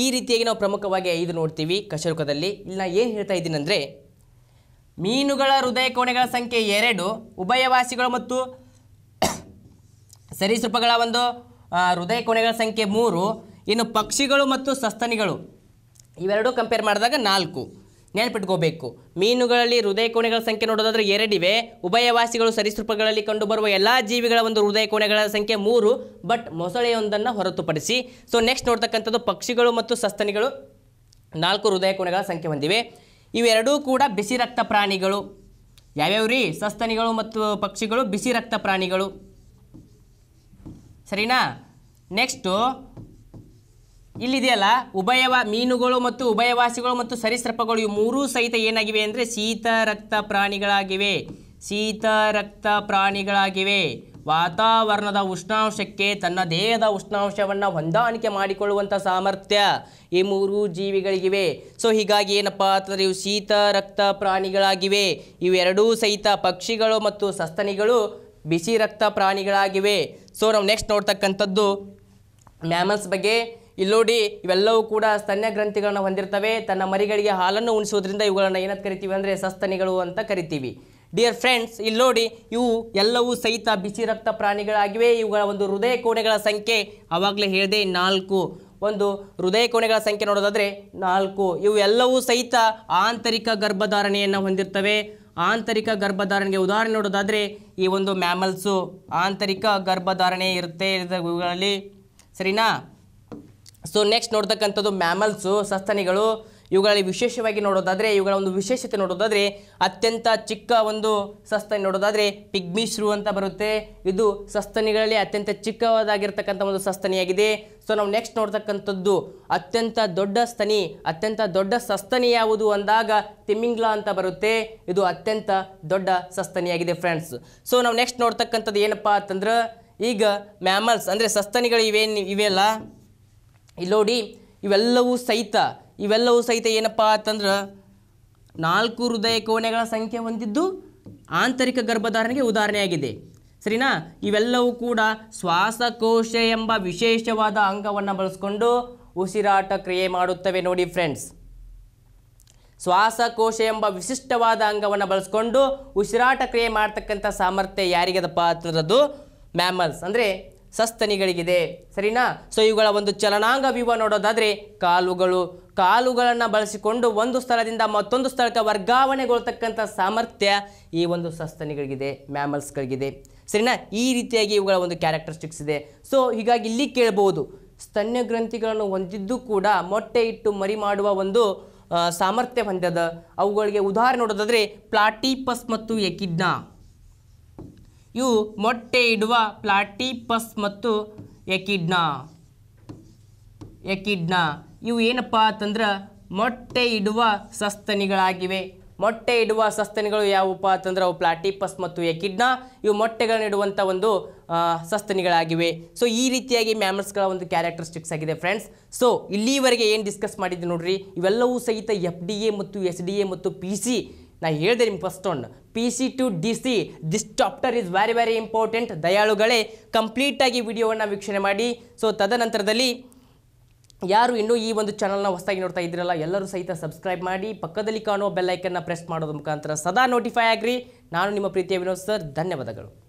ಈ ರೀತಿಯಾಗಿ ನಾವು ಪ್ರಮುಖವಾಗಿ ಐದು ನೋಡ್ತೀವಿ ಕಶರುಕದಲ್ಲಿ ಇಲ್ಲಿ ನಾನು ಏನು ಹೇಳ್ತಾ ಇದ್ದೀನಿ ಅಂದರೆ ಮೀನುಗಳ ಹೃದಯ ಕೋಣೆಗಳ ಸಂಖ್ಯೆ ಎರಡು ಉಭಯವಾಸಿಗಳು ಮತ್ತು ಸರೀಸೃಪಗಳ ಒಂದು ಹೃದಯ ಕೋಣೆಗಳ ಸಂಖ್ಯೆ ಮೂರು ಇನ್ನು ಪಕ್ಷಿಗಳು ಮತ್ತು ಸಸ್ತನಿಗಳು ಇವೆರಡೂ ಕಂಪೇರ್ ಮಾಡಿದಾಗ ನಾಲ್ಕು ನೆನಪಿಟ್ಕೋಬೇಕು ಮೀನುಗಳಲ್ಲಿ ಹೃದಯ ಕೋಣೆಗಳ ಸಂಖ್ಯೆ ನೋಡೋದಾದ್ರೆ ಎರಡಿವೆ ಉಭಯವಾಸಿಗಳು ಸರೀಸೃಪಗಳಲ್ಲಿ ಕಂಡುಬರುವ ಎಲ್ಲ ಜೀವಿಗಳ ಒಂದು ಹೃದಯ ಕೋಣೆಗಳ ಸಂಖ್ಯೆ ಮೂರು ಬಟ್ ಮೊಸಳೆಯೊಂದನ್ನು ಹೊರತುಪಡಿಸಿ ಸೊ ನೆಕ್ಸ್ಟ್ ನೋಡ್ತಕ್ಕಂಥದ್ದು ಪಕ್ಷಿಗಳು ಮತ್ತು ಸಸ್ತನಿಗಳು ನಾಲ್ಕು ಹೃದಯ ಕೋಣೆಗಳ ಸಂಖ್ಯೆ ಹೊಂದಿವೆ ಇವೆರಡೂ ಕೂಡ ಬಿಸಿ ರಕ್ತ ಪ್ರಾಣಿಗಳು ಯಾವ್ಯಾವ ರೀ ಸಸ್ತನಿಗಳು ಮತ್ತು ಪಕ್ಷಿಗಳು ಬಿಸಿ ರಕ್ತ ಪ್ರಾಣಿಗಳು ಸರಿನಾ ನೆಕ್ಸ್ಟು ಇಲ್ಲಿದೆಯಲ್ಲ ಉಭಯವ ಮೀನುಗಳು ಮತ್ತು ಉಭಯವಾಸಿಗಳು ಮತ್ತು ಸರೀಸೃಪಗಳು ಇವು ಮೂರೂ ಸಹಿತ ಏನಾಗಿವೆ ಅಂದರೆ ಶೀತ ರಕ್ತ ಪ್ರಾಣಿಗಳಾಗಿವೆ ಶೀತ ರಕ್ತ ಪ್ರಾಣಿಗಳಾಗಿವೆ ವಾತಾವರಣದ ಉಷ್ಣಾಂಶಕ್ಕೆ ತನ್ನ ದೇಹದ ಉಷ್ಣಾಂಶವನ್ನು ಹೊಂದಾಣಿಕೆ ಮಾಡಿಕೊಳ್ಳುವಂಥ ಸಾಮರ್ಥ್ಯ ಈ ಮೂರು ಜೀವಿಗಳಿಗಿವೆ ಸೊ ಹೀಗಾಗಿ ಏನಪ್ಪ ಅಂತಂದರೆ ಇವು ಶೀತ ರಕ್ತ ಪ್ರಾಣಿಗಳಾಗಿವೆ ಇವೆರಡೂ ಸಹಿತ ಪಕ್ಷಿಗಳು ಮತ್ತು ಸಸ್ತನಿಗಳು ಬಿಸಿ ರಕ್ತ ಪ್ರಾಣಿಗಳಾಗಿವೆ ಸೊ ನಾವು ನೆಕ್ಸ್ಟ್ ನೋಡ್ತಕ್ಕಂಥದ್ದು ಮ್ಯಾಮಲ್ಸ್ ಬಗ್ಗೆ ಇಲ್ಲಿ ನೋಡಿ ಇವೆಲ್ಲವೂ ಕೂಡ ಸ್ತನ್ಯ ಗ್ರಂಥಿಗಳನ್ನು ಹೊಂದಿರ್ತವೆ ತನ್ನ ಮರಿಗಳಿಗೆ ಹಾಲನ್ನು ಉಣಿಸೋದ್ರಿಂದ ಇವುಗಳನ್ನು ಏನಂತ ಕರಿತೀವಿ ಅಂದರೆ ಸಸ್ತನಿಗಳು ಅಂತ ಕರಿತೀವಿ ಡಿಯರ್ ಫ್ರೆಂಡ್ಸ್ ಇಲ್ಲಿ ನೋಡಿ ಇವು ಎಲ್ಲವೂ ಸಹಿತ ಬಿಸಿ ರಕ್ತ ಪ್ರಾಣಿಗಳಾಗಿವೆ ಇವುಗಳ ಒಂದು ಹೃದಯ ಕೋಣೆಗಳ ಸಂಖ್ಯೆ ಅವಾಗಲೇ ಹೇಳಿದೆ ನಾಲ್ಕು ಒಂದು ಹೃದಯ ಕೋಣೆಗಳ ಸಂಖ್ಯೆ ನೋಡೋದಾದರೆ ನಾಲ್ಕು ಇವು ಎಲ್ಲವೂ ಸಹಿತ ಆಂತರಿಕ ಗರ್ಭಧಾರಣೆಯನ್ನು ಹೊಂದಿರ್ತವೆ ಆಂತರಿಕ ಗರ್ಭಧಾರಣೆಗೆ ಉದಾಹರಣೆ ನೋಡೋದಾದರೆ ಈ ಒಂದು ಮ್ಯಾಮಲ್ಸು ಆಂತರಿಕ ಗರ್ಭಧಾರಣೆ ಇರುತ್ತೆ ಇವುಗಳಲ್ಲಿ ಸರಿನಾ ಸೊ ನೆಕ್ಸ್ಟ್ ನೋಡ್ತಕ್ಕಂಥದ್ದು ಮ್ಯಾಮಲ್ಸು ಸಸ್ತನಿಗಳು ಇವುಗಳಲ್ಲಿ ವಿಶೇಷವಾಗಿ ನೋಡೋದಾದರೆ ಇವುಗಳ ಒಂದು ವಿಶೇಷತೆ ನೋಡೋದಾದರೆ ಅತ್ಯಂತ ಚಿಕ್ಕ ಒಂದು ಸಸ್ತನಿ ನೋಡೋದಾದರೆ ಪಿಗ್ಮಿ ಶ್ರೂ ಅಂತ ಬರುತ್ತೆ ಇದು ಸಸ್ತನಿಗಳಲ್ಲಿ ಅತ್ಯಂತ ಚಿಕ್ಕವಾದಾಗಿರ್ತಕ್ಕಂಥ ಒಂದು ಸಸ್ತನಿಯಾಗಿದೆ ಸೊ ನಾವು ನೆಕ್ಸ್ಟ್ ನೋಡ್ತಕ್ಕಂಥದ್ದು ಅತ್ಯಂತ ದೊಡ್ಡ ಸ್ತನಿ ಅತ್ಯಂತ ದೊಡ್ಡ ಸಸ್ತನಿ ಯಾವುದು ಅಂದಾಗ ತಿಮ್ಮಿಂಗ್ಲಾ ಅಂತ ಬರುತ್ತೆ ಇದು ಅತ್ಯಂತ ದೊಡ್ಡ ಸಸ್ತನಿಯಾಗಿದೆ ಫ್ರೆಂಡ್ಸ್ ಸೊ ನಾವು ನೆಕ್ಸ್ಟ್ ನೋಡ್ತಕ್ಕಂಥದ್ದು ಏನಪ್ಪ ಅಂತಂದ್ರೆ ಈಗ ಮ್ಯಾಮಲ್ಸ್ ಅಂದರೆ ಸಸ್ತನಿಗಳು ಇವೇನು ಇವೆಲ್ಲ ಇಲ್ಲೋಡಿ ಇವೆಲ್ಲವೂ ಸಹಿತ ಇವೆಲ್ಲವೂ ಸಹಿತ ಏನಪ್ಪ ಅಂತಂದ್ರೆ ನಾಲ್ಕು ಹೃದಯ ಕೋಣೆಗಳ ಸಂಖ್ಯೆ ಹೊಂದಿದ್ದು ಆಂತರಿಕ ಗರ್ಭಧಾರಣೆಗೆ ಉದಾಹರಣೆಯಾಗಿದೆ ಸರಿನಾ ಇವೆಲ್ಲವೂ ಕೂಡ ಶ್ವಾಸಕೋಶ ಎಂಬ ವಿಶೇಷವಾದ ಅಂಗವನ್ನು ಬಳಸ್ಕೊಂಡು ಉಸಿರಾಟ ಕ್ರಿಯೆ ಮಾಡುತ್ತವೆ ನೋಡಿ ಫ್ರೆಂಡ್ಸ್ ಶ್ವಾಸಕೋಶ ಎಂಬ ವಿಶಿಷ್ಟವಾದ ಅಂಗವನ್ನು ಬಳಸ್ಕೊಂಡು ಉಸಿರಾಟ ಕ್ರಿಯೆ ಮಾಡ್ತಕ್ಕಂಥ ಸಾಮರ್ಥ್ಯ ಯಾರಿಗದಪ್ಪ ಅಂತಂದ್ರದ್ದು ಮ್ಯಾಮಲ್ಸ್ ಅಂದರೆ ಸಸ್ತನಿಗಳಿಗಿದೆ ಸರಿನಾ ಸೊ ಇವುಗಳ ಒಂದು ಚಲನಾಂಗ ವಿವ ನೋಡೋದಾದರೆ ಕಾಲುಗಳು ಕಾಲುಗಳನ್ನು ಬಳಸಿಕೊಂಡು ಒಂದು ಸ್ಥಳದಿಂದ ಮತ್ತೊಂದು ಸ್ಥಳಕ್ಕೆ ವರ್ಗಾವಣೆಗೊಳ್ತಕ್ಕಂಥ ಸಾಮರ್ಥ್ಯ ಈ ಒಂದು ಸಸ್ತನಿಗಳಿಗಿದೆ ಮ್ಯಾಮಲ್ಸ್ಗಳಿಗಿದೆ ಸರಿನಾ ಈ ರೀತಿಯಾಗಿ ಇವುಗಳ ಒಂದು ಕ್ಯಾರೆಕ್ಟರಿಸ್ಟಿಕ್ಸ್ ಇದೆ ಸೊ ಹೀಗಾಗಿ ಇಲ್ಲಿ ಕೇಳ್ಬೋದು ಸ್ತನ್ಯ ಗ್ರಂಥಿಗಳನ್ನು ಹೊಂದಿದ್ದು ಕೂಡ ಮೊಟ್ಟೆ ಇಟ್ಟು ಮರಿ ಮಾಡುವ ಒಂದು ಸಾಮರ್ಥ್ಯ ಹೊಂದದ ಅವುಗಳಿಗೆ ಉದಾಹರಣೆ ನೋಡೋದಾದರೆ ಪ್ಲಾಟಿಪಸ್ ಮತ್ತು ಎಕಿಡ್ನಾ ಇವು ಮೊಟ್ಟೆ ಇಡುವ ಪ್ಲಾಟಿಪಸ್ ಮತ್ತು ಎಕಿಡ್ನ ಎಕಿಡ್ನ ಇವು ಏನಪ್ಪ ಅಂತಂದ್ರೆ ಮೊಟ್ಟೆ ಇಡುವ ಸಸ್ತನಿಗಳಾಗಿವೆ ಮೊಟ್ಟೆ ಇಡುವ ಸಸ್ತನಿಗಳು ಯಾವಪ್ಪ ಅಂತಂದ್ರೆ ಅವು ಪ್ಲಾಟಿಪಸ್ ಮತ್ತು ಎಕಿಡ್ನಾ ಇವು ಮೊಟ್ಟೆಗಳನ್ನ ಇಡುವಂಥ ಒಂದು ಸಸ್ತನಿಗಳಾಗಿವೆ ಸೊ ಈ ರೀತಿಯಾಗಿ ಮ್ಯಾಮರ್ಸ್ಗಳ ಒಂದು ಕ್ಯಾರೆಕ್ಟರಿಸ್ಟಿಕ್ಸ್ ಆಗಿದೆ ಫ್ರೆಂಡ್ಸ್ ಸೊ ಇಲ್ಲಿವರೆಗೆ ಏನು ಡಿಸ್ಕಸ್ ಮಾಡಿದ್ದೆ ನೋಡ್ರಿ ಇವೆಲ್ಲವೂ ಸಹಿತ ಎಫ್ ಡಿ ಎ ಮತ್ತು ಎಸ್ ಡಿ ಎ ಮತ್ತು ಪಿ ಸಿ ನಾ ಹೇಳಿದೆ ನಿಮ್ಗೆ ಫಸ್ಟ್ ಒಂದು P C to D C this chapter is very very important ದಯಾಳುಗಳೇ ಕಂಪ್ಲೀಟಾಗಿ ವಿಡಿಯೋವನ್ನು ವೀಕ್ಷಣೆ ಮಾಡಿ ಸೊ ತದನಂತರದಲ್ಲಿ ಯಾರು ಇನ್ನೂ ಈ ಒಂದು ಚಾನಲ್ನ ಹೊಸದಾಗಿ ನೋಡ್ತಾ ಇದ್ದೀರಲ್ಲ ಎಲ್ಲರೂ ಸಹಿತ ಸಬ್ಸ್ಕ್ರೈಬ್ ಮಾಡಿ ಪಕ್ಕದಲ್ಲಿ ಕಾಣುವ ಬೆಲ್ಲೈಕನ್ನ ಪ್ರೆಸ್ ಮಾಡೋದ್ರ ಮುಖಾಂತರ ಸದಾ ನೋಟಿಫೈ ಆಗ್ರಿ ನಾನು ನಿಮ್ಮ ಪ್ರೀತಿಯ ವಿನೋದ್ ಸರ್ ಧನ್ಯವಾದಗಳು